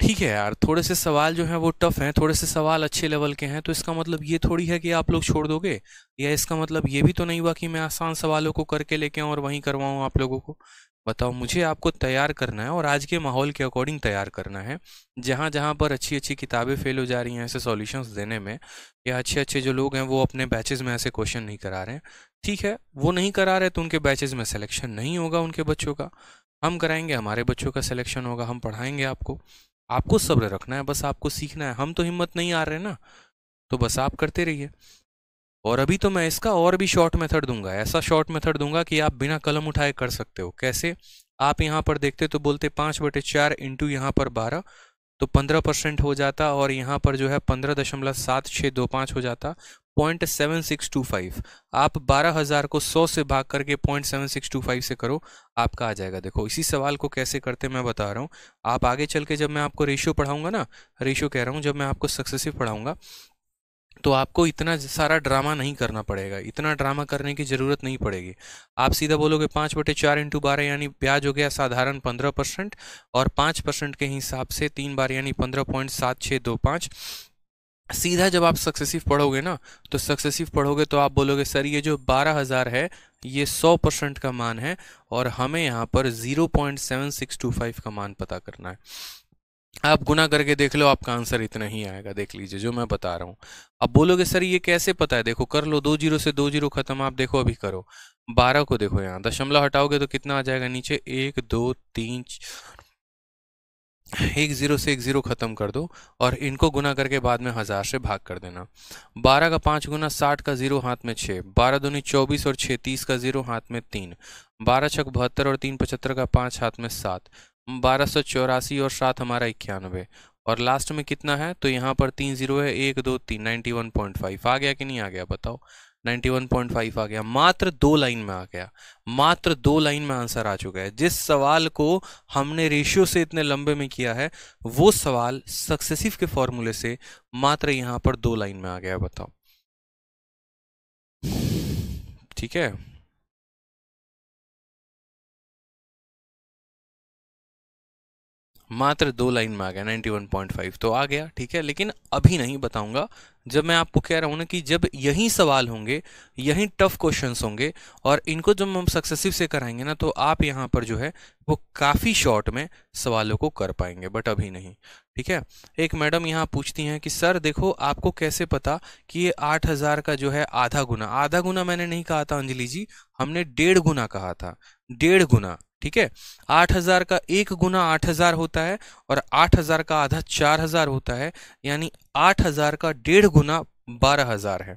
ठीक है यार थोड़े से सवाल जो हैं वो टफ हैं थोड़े से सवाल अच्छे लेवल के हैं तो इसका मतलब ये थोड़ी है कि आप लोग छोड़ दोगे या इसका मतलब ये भी तो नहीं हुआ कि मैं आसान सवालों को करके लेके आऊँ और वहीं करवाऊँ आप लोगों को बताओ मुझे आपको तैयार करना है और आज के माहौल के अकॉर्डिंग तैयार करना है जहाँ जहाँ पर अच्छी अच्छी किताबें फेल हो जा रही हैं ऐसे सॉल्यूशंस देने में या अच्छे अच्छे जो लोग हैं वो अपने बैचेज़ में ऐसे क्वेश्चन नहीं करा रहे हैं ठीक है वो नहीं करा रहे तो उनके बैचेज़ में सिलेक्शन नहीं होगा उनके बच्चों का हम कराएंगे हमारे बच्चों का सिलेक्शन होगा हम पढ़ाएंगे आपको आपको सब्र रखना है बस आपको सीखना है हम तो हिम्मत नहीं आ रहे ना तो बस आप करते रहिए और अभी तो मैं इसका और भी शॉर्ट मेथड दूंगा ऐसा शॉर्ट मेथड दूंगा कि आप बिना कलम उठाए कर सकते हो कैसे आप यहाँ पर देखते तो बोलते पाँच बटे चार इंटू यहाँ पर बारह तो पंद्रह परसेंट हो जाता और यहाँ पर जो है पंद्रह दशमलव सात छः दो पाँच हो जाता point seven six two five आप बारह हज़ार को सौ से भाग करके point seven six two five से करो आपका आ जाएगा देखो इसी सवाल को कैसे करते मैं बता रहा हूँ आप आगे चल के जब मैं आपको रेशियो पढ़ाऊँगा ना रेशियो कह रहा हूँ जब मैं आपको सक्सेसिव पढ़ाऊँगा तो आपको इतना सारा ड्रामा नहीं करना पड़ेगा इतना ड्रामा करने की ज़रूरत नहीं पड़ेगी आप सीधा बोलोगे पाँच बटे चार इंटू बारह यानी ब्याज हो गया साधारण पंद्रह परसेंट और पाँच परसेंट के हिसाब से तीन बार यानी पंद्रह पॉइंट सात छः दो पाँच सीधा जब आप सक्सेसिव पढ़ोगे ना तो सक्सेसिव पढ़ोगे तो आप बोलोगे सर ये जो बारह हज़ार है ये सौ परसेंट का मान है और हमें यहाँ पर zero point seven six two five का मान पता करना है आप गुना करके देख लो आपका आंसर इतना ही आएगा देख लीजिए जो मैं बता रहा हूँ अब बोलोगे सर ये कैसे पता है देखो कर लो दो जीरो से दो जीरो खत्म आप देखो अभी करो बारह को देखो यहाँ दशमलव हटाओगे तो कितना आ जाएगा नीचे एक दो तीन एक ज़ीरो से एक ज़ीरो ख़त्म कर दो और इनको गुना करके बाद में हज़ार से भाग कर देना बारह का पाँच गुना साठ का ज़ीरो हाथ में छः बारह दूनी चौबीस और छः तीस का ज़ीरो हाथ में तीन बारह छक बहत्तर और तीन पचहत्तर का पाँच हाथ में सात बारह सौ चौरासी और सात हमारा इक्यानवे और लास्ट में कितना है तो यहाँ पर तीन ज़ीरो है एक दो तीन नाइन्टी वन पॉइंट फाइव आ गया कि नहीं आ गया बताओ 91.5 आ गया मात्र दो लाइन में आ गया मात्र दो लाइन में आंसर आ चुका है जिस सवाल को हमने रेशियो से इतने लंबे में किया है वो सवाल सक्सेसिव के फॉर्मूले से मात्र यहां पर दो लाइन में आ गया बताओ ठीक है मात्र दो लाइन में आ गया 91.5 तो आ गया ठीक है लेकिन अभी नहीं बताऊंगा जब मैं आपको कह रहा हूँ ना कि जब यही सवाल होंगे यही टफ क्वेश्चंस होंगे और इनको जब हम सक्सेसिव से कराएंगे ना तो आप यहाँ पर जो है वो काफ़ी शॉर्ट में सवालों को कर पाएंगे बट अभी नहीं ठीक है एक मैडम यहाँ पूछती हैं कि सर देखो आपको कैसे पता कि ये आठ हज़ार का जो है आधा गुना आधा गुना मैंने नहीं कहा था अंजलि जी हमने डेढ़ गुना कहा था डेढ़ गुना ठीक है आठ हजार का एक गुना आठ हजार होता है और आठ हजार का आधा चार हजार होता है यानी आठ हजार का डेढ़ गुना बारह हजार है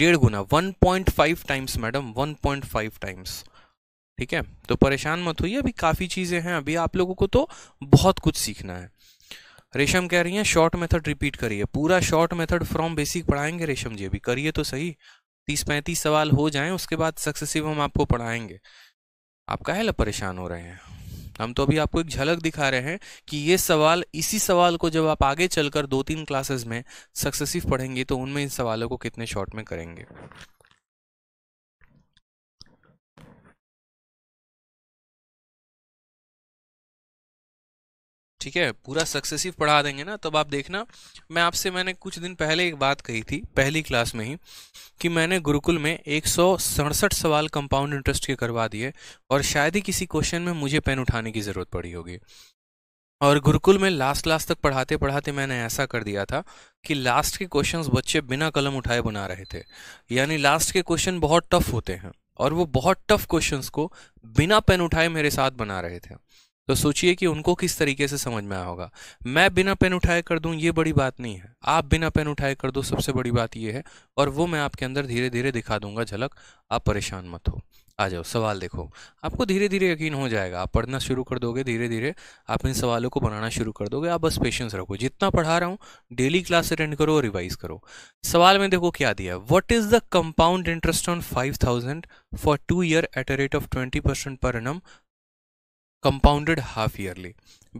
डेढ़ गुना one point five times madam one point five times ठीक है तो परेशान मत होइए अभी काफ़ी चीज़ें हैं अभी आप लोगों को तो बहुत कुछ सीखना है रेशम कह रही हैं शॉर्ट मेथड रिपीट करिए पूरा शॉर्ट मेथड फ्रॉम बेसिक पढ़ाएंगे रेशम जी अभी करिए तो सही तीस पैंतीस सवाल हो जाएं उसके बाद सक्सेसिव हम आपको पढ़ाएंगे आप काहे परेशान हो रहे हैं हम तो अभी आपको एक झलक दिखा रहे हैं कि ये सवाल इसी सवाल को जब आप आगे चलकर दो तीन क्लासेस में सक्सेसिव पढ़ेंगे तो उनमें इन सवालों को कितने शॉर्ट में करेंगे ठीक है पूरा सक्सेसिव पढ़ा देंगे ना तब आप देखना मैं आपसे मैंने कुछ दिन पहले एक बात कही थी पहली क्लास में ही कि मैंने गुरुकुल में एक सवाल कंपाउंड इंटरेस्ट के करवा दिए और शायद ही किसी क्वेश्चन में मुझे पेन उठाने की ज़रूरत पड़ी होगी और गुरुकुल में लास्ट लास्ट तक पढ़ाते पढ़ाते मैंने ऐसा कर दिया था कि लास्ट के क्वेश्चन बच्चे बिना कलम उठाए बना रहे थे यानी लास्ट के क्वेश्चन बहुत टफ होते हैं और वो बहुत टफ क्वेश्चंस को बिना पेन उठाए मेरे साथ बना रहे थे तो सोचिए कि उनको किस तरीके से समझ में आया होगा मैं बिना पेन उठाए कर दूं ये बड़ी बात नहीं है आप बिना पेन उठाए कर दो सबसे बड़ी बात ये है और वो मैं आपके अंदर धीरे धीरे दिखा दूंगा झलक आप परेशान मत हो आ जाओ सवाल देखो आपको धीरे धीरे यकीन हो जाएगा आप पढ़ना शुरू कर दोगे धीरे धीरे आप इन सवालों को बनाना शुरू कर दोगे आप बस पेशेंस रखो जितना पढ़ा रहा हूँ डेली क्लास अटेंड करो और रिवाइज करो सवाल में देखो क्या दिया what is the compound interest on five thousand for two year at a rate of twenty percent per annum compounded half yearly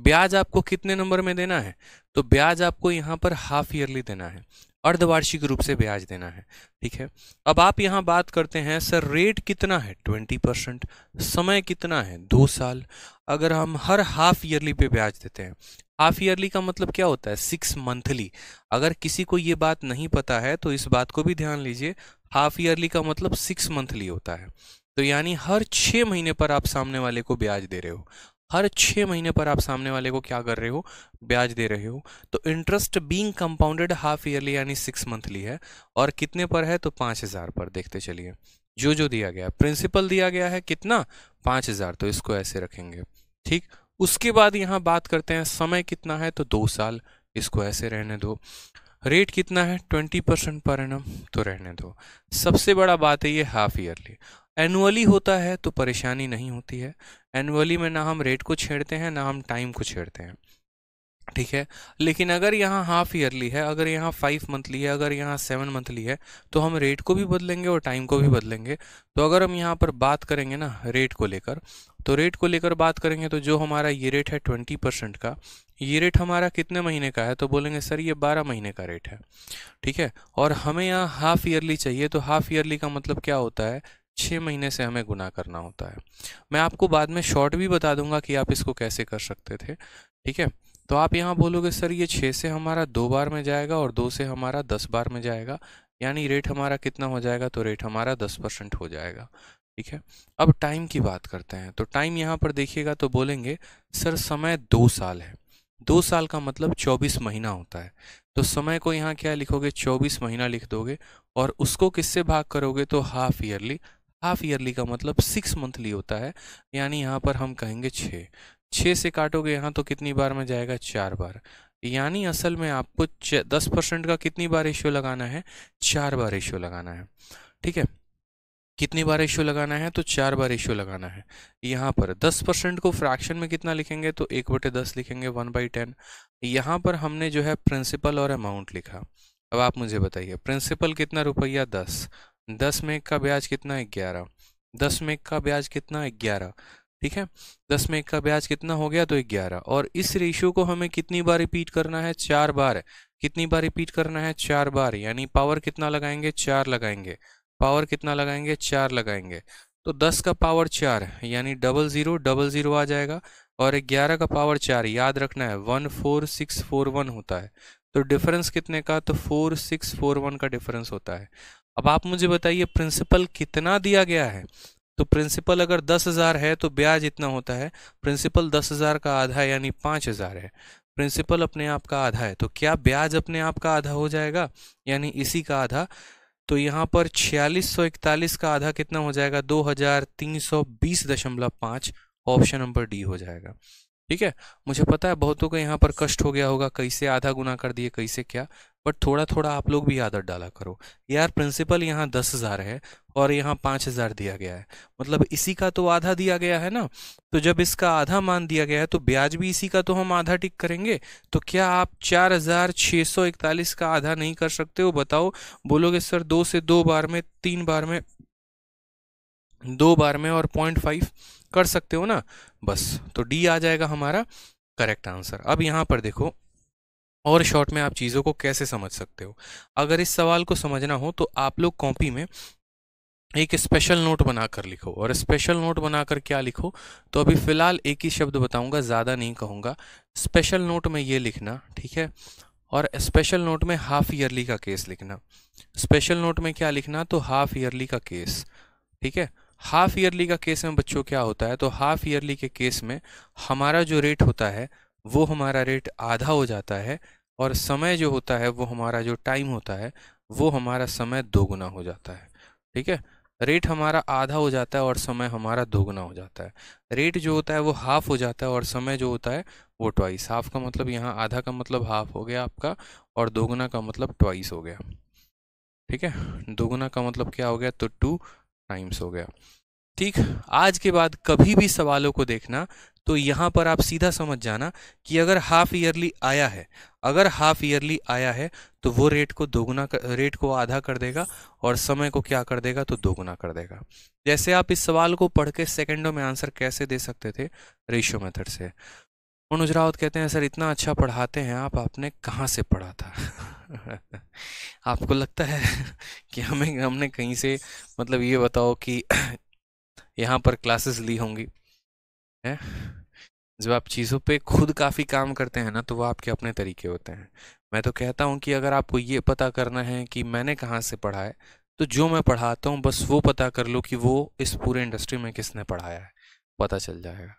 ब्याज आपको कितने नंबर में देना है तो ब्याज आपको यहाँ पर हाफ ईयरली देना है अर्धवार्षिक रूप से ब्याज देना है ठीक है अब आप यहाँ बात करते हैं सर रेट कितना है ट्वेंटी परसेंट समय कितना है दो साल अगर हम हर हाफ ईयरली पे ब्याज देते हैं हाफ ईयरली का मतलब क्या होता है सिक्स मंथली अगर किसी को ये बात नहीं पता है तो इस बात को भी ध्यान लीजिए हाफ ईयरली का मतलब सिक्स मंथली होता है तो यानी हर छः महीने पर आप सामने वाले को ब्याज दे रहे हो हर छः महीने पर आप सामने वाले को क्या कर रहे हो ब्याज दे रहे हो तो interest being compounded half yearly यानी सिक्स मंथली है और कितने पर है तो पाँच हज़ार पर देखते चलिए जो जो दिया गया है प्रिंसिपल दिया गया है कितना पाँच हज़ार तो इसको ऐसे रखेंगे ठीक उसके बाद यहाँ बात करते हैं समय कितना है तो दो साल इसको ऐसे रहने दो रेट कितना है ट्वेंटी परसेंट पर एनम तो रहने दो सबसे बड़ा बात है ये हाफ ईयरली एनुअली होता है तो परेशानी नहीं होती है एनुअली में ना हम रेट को छेड़ते हैं ना हम टाइम को छेड़ते हैं ठीक है लेकिन अगर यहाँ हाफ ईयरली है अगर यहाँ फाइव मंथली है अगर यहाँ सेवन मंथली है तो हम रेट को भी बदलेंगे और टाइम को भी बदलेंगे तो अगर हम यहाँ पर बात करेंगे ना रेट को लेकर तो रेट को लेकर बात करेंगे तो जो हमारा ये रेट है ट्वेंटी परसेंट का ये रेट हमारा कितने महीने का है तो बोलेंगे सर ये बारह महीने का रेट है ठीक है और हमें यहाँ हाफ ईयरली चाहिए तो हाफ ईयरली का मतलब क्या होता है छः महीने से हमें गुना करना होता है मैं आपको बाद में शॉर्ट भी बता दूंगा कि आप इसको कैसे कर सकते थे ठीक है तो आप यहाँ बोलोगे सर ये छः से हमारा दो बार में जाएगा और दो से हमारा दस बार में जाएगा यानी रेट हमारा कितना हो जाएगा तो रेट हमारा दस परसेंट हो जाएगा ठीक है अब टाइम की बात करते हैं तो टाइम यहाँ पर देखिएगा तो बोलेंगे सर समय दो साल है दो साल का मतलब चौबीस महीना होता है तो समय को यहाँ क्या लिखोगे चौबीस महीना लिख दोगे और उसको किससे भाग करोगे तो हाफ ईयरली हाफ ईयरली का मतलब सिक्स मंथली होता है यानी यहाँ पर हम कहेंगे छः छः से काटोगे यहाँ तो कितनी बार में जाएगा चार बार यानी असल में आपको दस परसेंट का कितनी बार रेशियो लगाना है चार बार रेशियो लगाना है ठीक है कितनी बार रेशियो लगाना है तो चार बार रेशियो लगाना है यहाँ पर दस परसेंट को फ्रैक्शन में कितना लिखेंगे तो एक बटे दस लिखेंगे वन बाई टेन यहाँ पर हमने जो है प्रिंसिपल और अमाउंट लिखा अब आप मुझे बताइए प्रिंसिपल कितना रुपया दस दस में एक का ब्याज कितना है ग्यारह दस में एक का ब्याज कितना है ग्यारह ठीक है दस में एक का ब्याज कितना हो गया तो ग्यारह और इस रेशियो को हमें कितनी बार रिपीट करना है चार बार कितनी बार रिपीट करना है चार बार यानी पावर कितना लगाएंगे चार लगाएंगे पावर कितना लगाएंगे चार लगाएंगे तो दस का पावर चार यानी डबल ज़ीरो डबल ज़ीरो आ जाएगा और ग्यारह का पावर चार याद रखना है one four six four one होता है तो डिफरेंस कितने का तो फोर सिक्स फोर वन का डिफरेंस होता है अब आप मुझे बताइए प्रिंसिपल कितना दिया गया है तो प्रिंसिपल अगर दस हज़ार है तो ब्याज इतना होता है प्रिंसिपल दस हज़ार का आधा यानी पाँच हज़ार है प्रिंसिपल अपने आप का आधा है तो क्या ब्याज अपने आप का आधा हो जाएगा यानी इसी का आधा तो यहाँ पर छियालीस सौ इकतालीस का आधा कितना हो जाएगा दो हजार तीन सौ बीस दशमलव पाँच ऑप्शन नंबर डी हो जाएगा ठीक है मुझे पता है बहुतों को यहाँ पर कष्ट हो गया होगा कैसे आधा गुना कर दिए कैसे क्या बट थोड़ा थोड़ा आप लोग भी आदत डाला करो यार प्रिंसिपल यहाँ दस हज़ार है और यहाँ पाँच हज़ार दिया गया है मतलब इसी का तो आधा दिया गया है ना तो जब इसका आधा मान दिया गया है तो ब्याज भी इसी का तो हम आधा टिक करेंगे तो क्या आप चार हज़ार छः सौ इकतालीस का आधा नहीं कर सकते हो बताओ बोलोगे सर दो से दो बार में तीन बार में दो बार में और पॉइंट फाइव कर सकते हो ना बस तो डी आ जाएगा हमारा करेक्ट आंसर अब यहाँ पर देखो और शॉर्ट में आप चीज़ों को कैसे समझ सकते हो अगर इस सवाल को समझना हो तो आप लोग कॉपी में एक स्पेशल नोट बनाकर लिखो और स्पेशल नोट बनाकर क्या लिखो तो अभी फ़िलहाल एक ही शब्द बताऊंगा ज़्यादा नहीं कहूँगा स्पेशल नोट में ये लिखना ठीक है और स्पेशल नोट में हाफ ईयरली का केस लिखना स्पेशल नोट में क्या लिखना तो हाफ ईयरली का केस ठीक है हाफ ईयरली का केस में बच्चों क्या होता है तो हाफ ईयरली के केस में हमारा जो रेट होता है वो हमारा रेट आधा हो जाता है और समय जो होता है वो हमारा जो टाइम होता है वो हमारा समय दोगुना हो जाता है ठीक है रेट हमारा आधा हो जाता है और समय हमारा दोगुना हो जाता है रेट जो होता है वो हाफ हो जाता है और समय जो होता है वो ट्वाइस हाफ का मतलब यहाँ आधा का मतलब हाफ हो गया आपका और दोगुना का मतलब ट्वाइस हो गया ठीक है दोगुना का मतलब क्या हो गया तो टू टाइम्स हो गया ठीक आज के बाद कभी भी सवालों को देखना तो यहाँ पर आप सीधा समझ जाना कि अगर हाफ ईयरली आया है अगर हाफ ईयरली आया है तो वो रेट को दोगुना कर, रेट को आधा कर देगा और समय को क्या कर देगा तो दोगुना कर देगा जैसे आप इस सवाल को पढ़ के सेकेंडों में आंसर कैसे दे सकते थे रेशियो मेथड से मनोज रावत कहते हैं सर इतना अच्छा पढ़ाते हैं आप आपने कहाँ से पढ़ा था आपको लगता है कि हमें हमने कहीं से मतलब ये बताओ कि यहाँ पर क्लासेस ली होंगी है जब आप चीज़ों पे खुद काफ़ी काम करते हैं ना तो वो आपके अपने तरीके होते हैं मैं तो कहता हूँ कि अगर आपको ये पता करना है कि मैंने कहाँ से पढ़ा है तो जो मैं पढ़ाता हूँ बस वो पता कर लो कि वो इस पूरे इंडस्ट्री में किसने पढ़ाया है पता चल जाएगा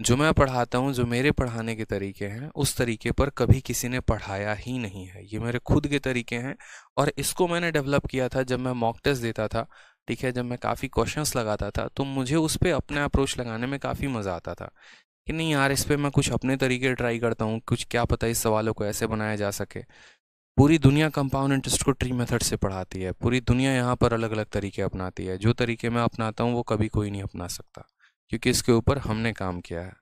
जो मैं पढ़ाता हूँ जो मेरे पढ़ाने के तरीके हैं उस तरीके पर कभी किसी ने पढ़ाया ही नहीं है ये मेरे खुद के तरीके हैं और इसको मैंने डेवलप किया था जब मैं मॉक टेस्ट देता था ठीक है जब मैं काफ़ी क्वेश्चंस लगाता था तो मुझे उस पर अपना अप्रोच लगाने में काफ़ी मज़ा आता था कि नहीं यार इस पर मैं कुछ अपने तरीके ट्राई करता हूँ कुछ क्या पता इस सवालों को ऐसे बनाया जा सके पूरी दुनिया कंपाउंड इंटरेस्ट को ट्री मेथड से पढ़ाती है पूरी दुनिया यहाँ पर अलग अलग तरीके अपनाती है जो तरीके मैं अपनाता हूँ वो कभी कोई नहीं अपना सकता क्योंकि इसके ऊपर हमने काम किया है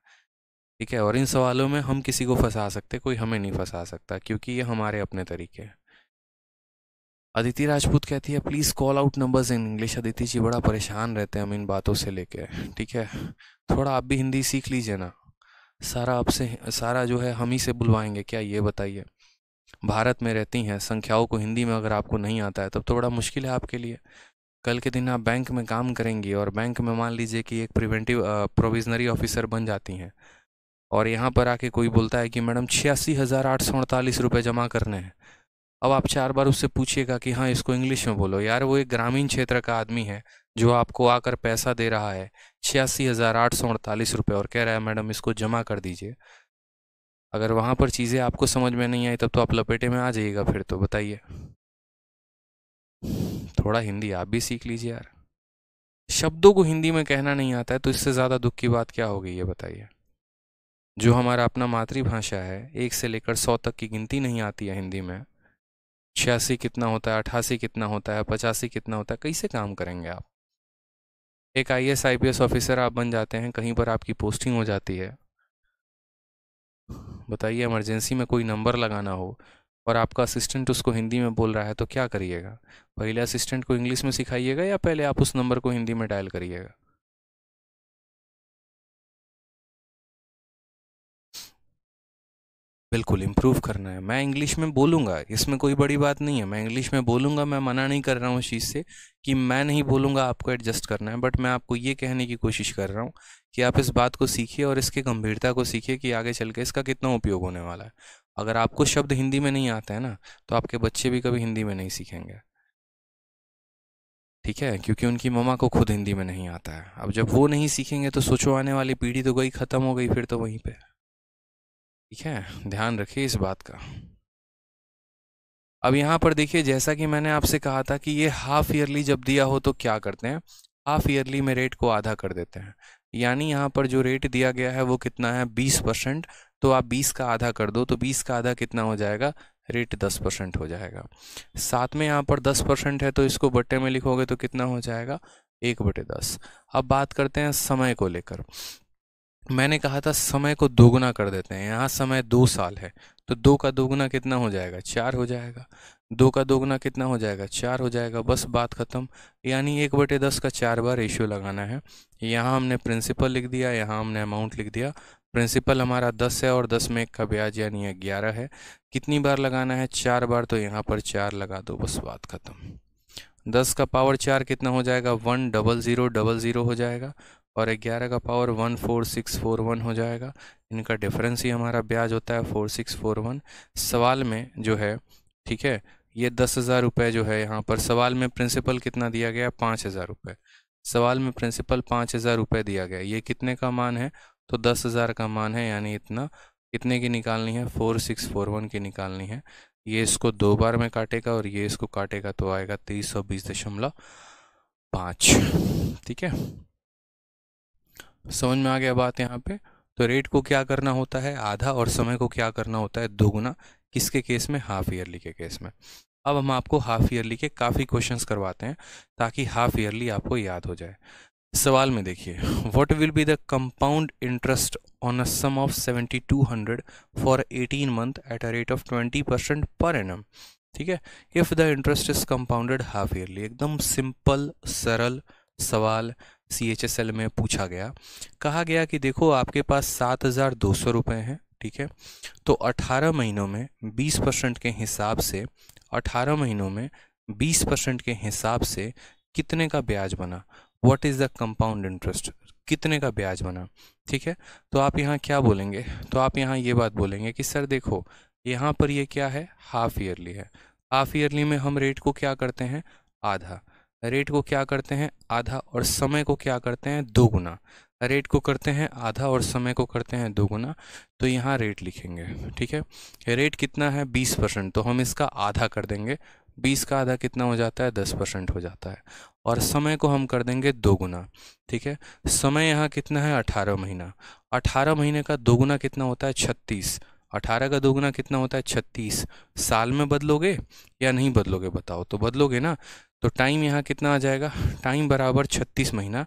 ठीक है और इन सवालों में हम किसी को फंसा सकते कोई हमें नहीं फंसा सकता क्योंकि ये हमारे अपने तरीके हैं अदिति राजपूत कहती है please call out numbers in English Aditi ji बड़ा परेशान रहते हैं हम इन बातों से लेके ठीक है थोड़ा आप भी हिंदी सीख लीजिए ना सारा आपसे सारा जो है हम ही से बुलवाएंगे क्या ये बताइए भारत में रहती हैं संख्याओं को हिंदी में अगर आपको नहीं आता है तब तो बड़ा मुश्किल है आपके लिए कल के दिन आप बैंक में काम करेंगी और बैंक में मान लीजिए कि एक प्रिवेंटिव प्रोविजनरी ऑफिसर बन जाती हैं और यहाँ पर आके कोई बोलता है कि मैडम छियासी हज़ार आठ सौ अड़तालीस रुपये जमा करने हैं अब आप चार बार उससे पूछिएगा कि हाँ इसको इंग्लिश में बोलो यार वो एक ग्रामीण क्षेत्र का आदमी है जो आपको आकर पैसा दे रहा है छियासी हज़ार आठ सौ अड़तालीस रुपये और कह रहा है मैडम इसको जमा कर दीजिए अगर वहाँ पर चीज़ें आपको समझ में नहीं आई तब तो आप लपेटे में आ जाइएगा फिर तो बताइए थोड़ा हिंदी आप भी सीख लीजिए यार शब्दों को हिंदी में कहना नहीं आता है तो इससे ज़्यादा दुख की बात क्या हो गई है बताइए जो हमारा अपना मातृभाषा है एक से लेकर सौ तक की गिनती नहीं आती है हिंदी में छियासी कितना होता है अठासी कितना होता है पचासी कितना होता है कैसे काम करेंगे आप एक I S I P S officer आप बन जाते हैं कहीं पर आपकी पोस्टिंग हो जाती है बताइए इमरजेंसी में कोई नंबर लगाना हो और आपका असिस्टेंट उसको हिंदी में बोल रहा है तो क्या करिएगा पहले असिस्टेंट को इंग्लिश में सिखाइएगा या पहले आप उस नंबर को हिंदी में डायल करिएगा बिल्कुल इम्प्रूव करना है मैं इंग्लिश में बोलूँगा इसमें कोई बड़ी बात नहीं है मैं इंग्लिश में बोलूँगा मैं मना नहीं कर रहा हूँ उस चीज़ से कि मैं नहीं बोलूँगा आपको एडजस्ट करना है बट मैं आपको ये कहने की कोशिश कर रहा हूँ कि आप इस बात को सीखिए और इसके गंभीरता को सीखिए कि आगे चल के इसका कितना उपयोग होने वाला है अगर आपको शब्द हिंदी में नहीं आता है ना तो आपके बच्चे भी कभी हिंदी में नहीं सीखेंगे ठीक है क्योंकि उनकी ममा को खुद हिंदी में नहीं आता है अब जब वो नहीं सीखेंगे तो सोचो आने वाली पीढ़ी तो गई ख़त्म हो गई फिर तो वहीं पे ठीक है ध्यान रखिए इस बात का अब यहाँ पर देखिए जैसा कि मैंने आपसे कहा था कि ये हाफ ईयरली जब दिया हो तो क्या करते हैं हाफ ईयरली में रेट को आधा कर देते हैं यानी यहाँ पर जो रेट दिया गया है वो कितना है बीस परसेंट तो आप बीस का आधा कर दो तो बीस का आधा कितना हो जाएगा रेट दस परसेंट हो जाएगा साथ में यहाँ पर दस परसेंट है तो इसको बट्टे में लिखोगे तो कितना हो जाएगा एक बटे दस अब बात करते हैं समय को लेकर मैंने कहा था समय को दोगुना कर देते हैं यहाँ समय दो साल है तो दो का दोगुना कितना हो जाएगा चार हो जाएगा दो का दोगुना कितना हो जाएगा चार हो जाएगा बस बात ख़त्म यानी एक बटे दस का चार बार रेशियो लगाना है यहाँ हमने प्रिंसिपल लिख दिया यहाँ हमने अमाउंट लिख दिया प्रिंसिपल हमारा दस है और दस में एक का ब्याज यानी ग्यारह है कितनी बार लगाना है चार बार तो यहाँ पर चार लगा दो बस बात खत्म दस का पावर चार कितना हो जाएगा one double zero double zero हो जाएगा और ग्यारह का power one four six four one हो जाएगा इनका डिफरेंस ही हमारा ब्याज होता है फोर सिक्स फोर वन सवाल में जो है ठीक है ये दस हज़ार रुपये जो है यहाँ पर सवाल में प्रिंसिपल कितना दिया गया पाँच हज़ार रुपये सवाल में प्रिंसिपल पाँच हज़ार रुपये दिया गया ये कितने का मान है तो दस हज़ार का मान है यानी इतना कितने की निकालनी है फोर सिक्स फोर वन की निकालनी है ये इसको दो बार में काटेगा और ये इसको काटेगा तो आएगा तेईस सौ बीस दशमलव पाँच ठीक है समझ में आ गया बात यहाँ पे तो रेट को क्या करना होता है आधा और समय को क्या करना होता है दोगुना किसके केस में हाफ ईयरली के केस में अब हम आपको हाफ ईयरली के काफ़ी क्वेश्चंस करवाते हैं ताकि हाफ ईयरली आपको याद हो जाए सवाल में देखिए what will be the compound interest on a sum of 7200 for 18 month at a rate of 20 percent per annum ठीक है if the interest is compounded half yearly एकदम सिंपल सरल सवाल सी एच एस एल में पूछा गया कहा गया कि देखो आपके पास सात हज़ार दो सौ रुपये हैं ठीक है तो अठारह महीनों में बीस परसेंट के हिसाब से अठारह महीनों में बीस परसेंट के हिसाब से कितने का ब्याज बना what is the compound interest कितने का ब्याज बना ठीक है तो आप यहाँ क्या बोलेंगे तो आप यहाँ ये बात बोलेंगे कि सर देखो यहाँ पर ये क्या है हाफ ईयरली है हाफ ईयरली में हम रेट को क्या करते हैं आधा रेट को क्या करते हैं आधा और समय को क्या करते हैं दो गुना रेट को करते हैं आधा और समय को करते हैं दो गुना तो यहाँ रेट लिखेंगे ठीक है रेट कितना है बीस परसेंट तो हम इसका आधा कर देंगे बीस का आधा कितना हो जाता है दस परसेंट हो जाता है और समय को हम कर देंगे दो गुना ठीक है समय यहाँ कितना है अठारह महीना अठारह महीने का दो गुना कितना होता है छत्तीस अठारह का दोगुना कितना होता है छत्तीस साल में बदलोगे या नहीं बदलोगे बताओ तो बदलोगे ना तो टाइम यहाँ कितना आ जाएगा टाइम बराबर छत्तीस महीना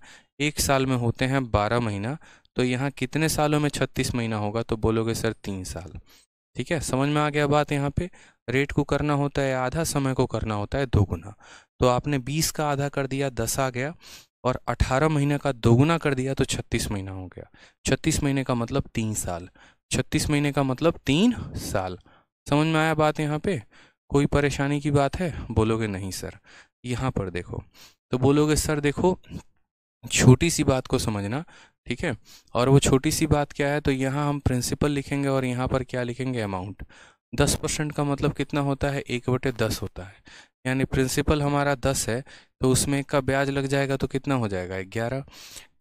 एक साल में होते हैं बारह महीना तो यहाँ कितने सालों में छत्तीस महीना होगा तो बोलोगे सर तीन साल ठीक है समझ में आ गया बात यहाँ पे रेट को करना होता है आधा समय को करना होता है दोगुना तो आपने बीस का आधा कर दिया दस आ गया और 18 महीने का दोगुना कर दिया तो 36 महीना हो गया 36 महीने का मतलब तीन साल 36 महीने का मतलब तीन साल समझ में आया बात यहाँ पे कोई परेशानी की बात है बोलोगे नहीं सर यहाँ पर देखो तो बोलोगे सर देखो छोटी सी बात को समझना ठीक है और वो छोटी सी बात क्या है तो यहाँ हम प्रिंसिपल लिखेंगे और यहाँ पर क्या लिखेंगे अमाउंट दस परसेंट का मतलब कितना होता है एक बटे दस होता है यानी प्रिंसिपल हमारा दस है तो उसमें एक का ब्याज लग जाएगा तो कितना हो जाएगा ग्यारह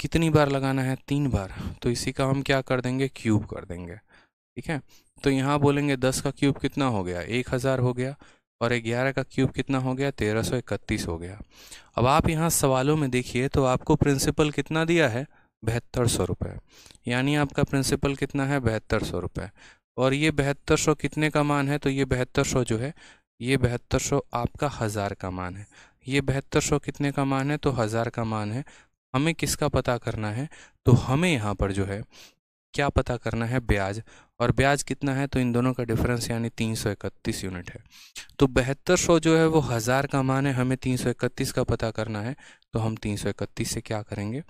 कितनी बार लगाना है तीन बार तो इसी का हम क्या कर देंगे क्यूब कर देंगे ठीक है तो यहाँ बोलेंगे दस का क्यूब कितना हो गया एक हज़ार हो गया और ग्यारह का क्यूब कितना हो गया तेरह सौ इकतीस हो गया अब आप यहाँ सवालों में देखिए तो आपको प्रिंसिपल कितना दिया है बहत्तर सौ रुपये यानी आपका प्रिंसिपल कितना है बहत्तर सौ रुपये और ये बहत्तर सौ कितने का मान है तो ये बहत्तर सौ जो है ये बहत्तर सौ आपका हज़ार का मान है ये बहत्तर सौ कितने का मान है तो हज़ार का मान है हमें किसका पता करना है तो हमें यहाँ पर जो है क्या पता करना है ब्याज और ब्याज कितना है तो इन दोनों का डिफरेंस यानी तीन सौ इकतीस यूनिट है तो बहत्तर सौ जो है वो हज़ार का मान है हमें तीन सौ इकतीस का पता करना है तो हम तीन सौ इकतीस से क्या करेंगे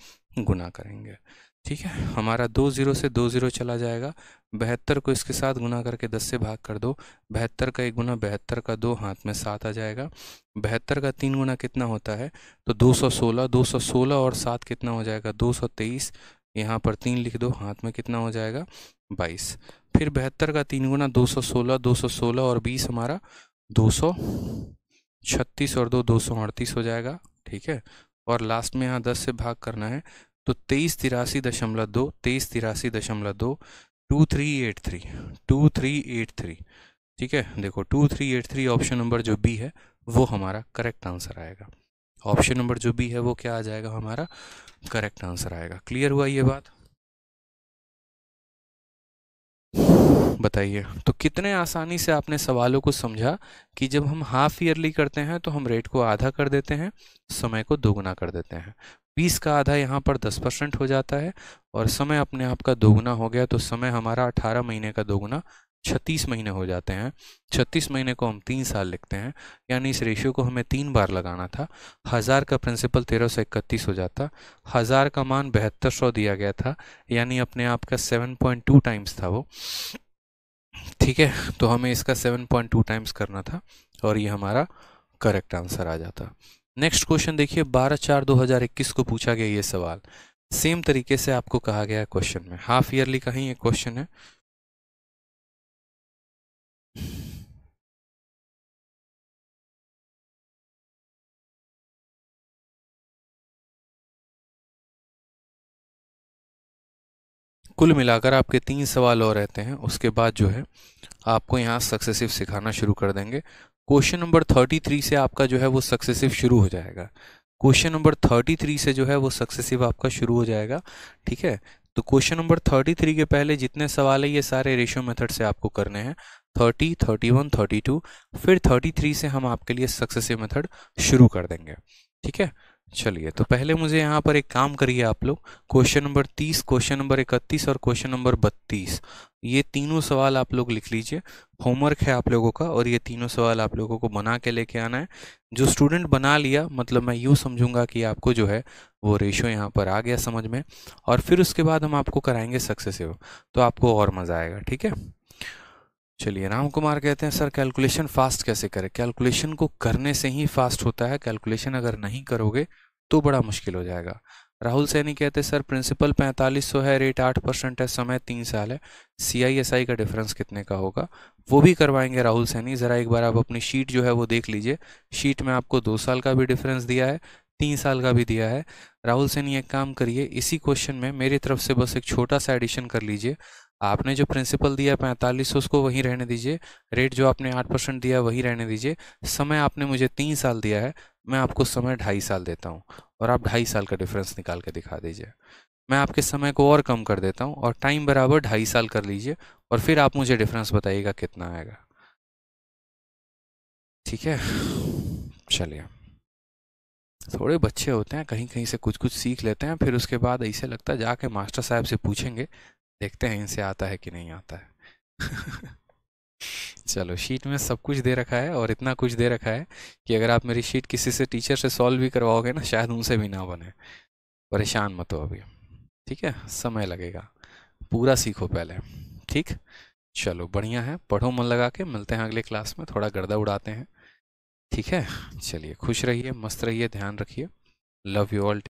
गुना करेंगे ठीक है हमारा दो ज़ीरो से दो ज़ीरो चला जाएगा बहत्तर को इसके साथ गुना करके दस से भाग कर दो बहत्तर का एक गुना बहत्तर का दो हाथ में सात आ जाएगा बहत्तर का तीन गुना कितना होता है तो दो सौ सोलह दो सौ सोलह और सात कितना हो जाएगा दो सौ तेईस यहाँ पर तीन लिख दो हाथ में कितना हो जाएगा बाईस फिर बहत्तर का तीन गुना दो सौ सोलह दो सौ सोलह और बीस हमारा दो सौ छत्तीस और दो दो सौ अड़तीस हो जाएगा ठीक है और लास्ट में यहाँ दस से भाग करना है तो तेईस तिरासी दशमलव दो तेईस तिरासी दशमलव दो two three eight three two three eight three ठीक है देखो two three eight three option number जो बी है वो हमारा करेक्ट आंसर आएगा ऑप्शन नंबर जो बी है वो क्या आ जाएगा हमारा करेक्ट आंसर आएगा क्लियर हुआ ये बात बताइए तो कितने आसानी से आपने सवालों को समझा कि जब हम हाफ ईयरली करते हैं तो हम रेट को आधा कर देते हैं समय को दोगुना कर देते हैं बीस का आधा यहाँ पर दस परसेंट हो जाता है और समय अपने आप का दोगुना हो गया तो समय हमारा अठारह महीने का दोगुना छत्तीस महीने हो जाते हैं छत्तीस महीने को हम तीन साल लिखते हैं यानी इस रेशियो को हमें तीन बार लगाना था हज़ार का प्रिंसिपल तेरह सौ इकतीस हो जाता हज़ार का मान बहत्तर सौ दिया गया था यानी अपने आप का सेवन पॉइंट टू टाइम्स था वो ठीक है तो हमें इसका सेवन पॉइंट टू टाइम्स करना था और ये हमारा करेक्ट आंसर आ जाता नेक्स्ट क्वेश्चन देखिए 12 चार 2021 को पूछा गया ये सवाल सेम तरीके से आपको कहा गया है क्वेश्चन में हाफ ईयरली का ही ये क्वेश्चन है कुल मिलाकर आपके तीन सवाल और रहते हैं उसके बाद जो है आपको यहाँ सक्सेसिव सिखाना शुरू कर देंगे क्वेश्चन नंबर थर्टी थ्री से आपका जो है वो सक्सेसिव शुरू हो जाएगा क्वेश्चन नंबर थर्टी थ्री से जो है वो सक्सेसिव आपका शुरू हो जाएगा ठीक है तो क्वेश्चन नंबर थर्टी थ्री के पहले जितने सवाल है ये सारे रेशियो मेथड से आपको करने हैं thirty thirty one thirty two फिर थर्टी थ्री से हम आपके लिए सक्सेसिव मेथड शुरू कर देंगे ठीक है चलिए तो पहले मुझे यहाँ पर एक काम करिए आप लोग क्वेश्चन नंबर तीस क्वेश्चन नंबर इकतीस और क्वेश्चन नंबर बत्तीस ये तीनों सवाल आप लोग लिख लीजिए होमवर्क है आप लोगों का और ये तीनों सवाल आप लोगों को बना के लेके आना है जो स्टूडेंट बना लिया मतलब मैं यूँ समझूंगा कि आपको जो है वो रेशो यहाँ पर आ गया समझ में और फिर उसके बाद हम आपको कराएंगे सक्सेसिव तो आपको और मज़ा आएगा ठीक है चलिए राम कुमार कहते हैं सर कैलकुलेशन फास्ट कैसे करें कैलकुलेशन को करने से ही फास्ट होता है कैलकुलेशन अगर नहीं करोगे तो बड़ा मुश्किल हो जाएगा राहुल सैनी कहते सर प्रिंसिपल पैंतालीस सौ है रेट आठ परसेंट है समय तीन साल है सी आई एस आई का डिफरेंस कितने का होगा वो भी करवाएंगे राहुल सैनी ज़रा एक बार आप अपनी शीट जो है वो देख लीजिए शीट में आपको दो साल का भी डिफरेंस दिया है तीन साल का भी दिया है राहुल सैनी एक काम करिए इसी क्वेश्चन में मेरी तरफ से बस एक छोटा सा एडिशन कर लीजिए आपने जो प्रिंसिपल दिया पैंतालीस सौ उसको वहीं रहने दीजिए रेट जो आपने आठ परसेंट दिया वहीं रहने दीजिए समय आपने मुझे तीन साल दिया है मैं आपको समय ढाई साल देता हूँ और आप ढाई साल का डिफरेंस निकाल के दिखा दीजिए मैं आपके समय को और कम कर देता हूँ और टाइम बराबर ढाई साल कर लीजिए और फिर आप मुझे डिफरेंस बताइएगा कितना आएगा ठीक है चलिए थोड़े बच्चे होते हैं कहीं कहीं से कुछ कुछ सीख लेते हैं फिर उसके बाद ऐसे लगता है जाके मास्टर साहब से पूछेंगे देखते हैं इनसे आता है कि नहीं आता है चलो शीट में सब कुछ दे रखा है और इतना कुछ दे रखा है कि अगर आप मेरी शीट किसी से टीचर से सॉल्व भी करवाओगे ना शायद उनसे भी ना बने परेशान मत हो अभी ठीक है समय लगेगा पूरा सीखो पहले ठीक चलो बढ़िया है पढ़ो मन लगा के मिलते हैं अगले क्लास में थोड़ा गर्दा उड़ाते हैं ठीक है चलिए खुश रहिए मस्त रहिए ध्यान रखिए लव यू ऑल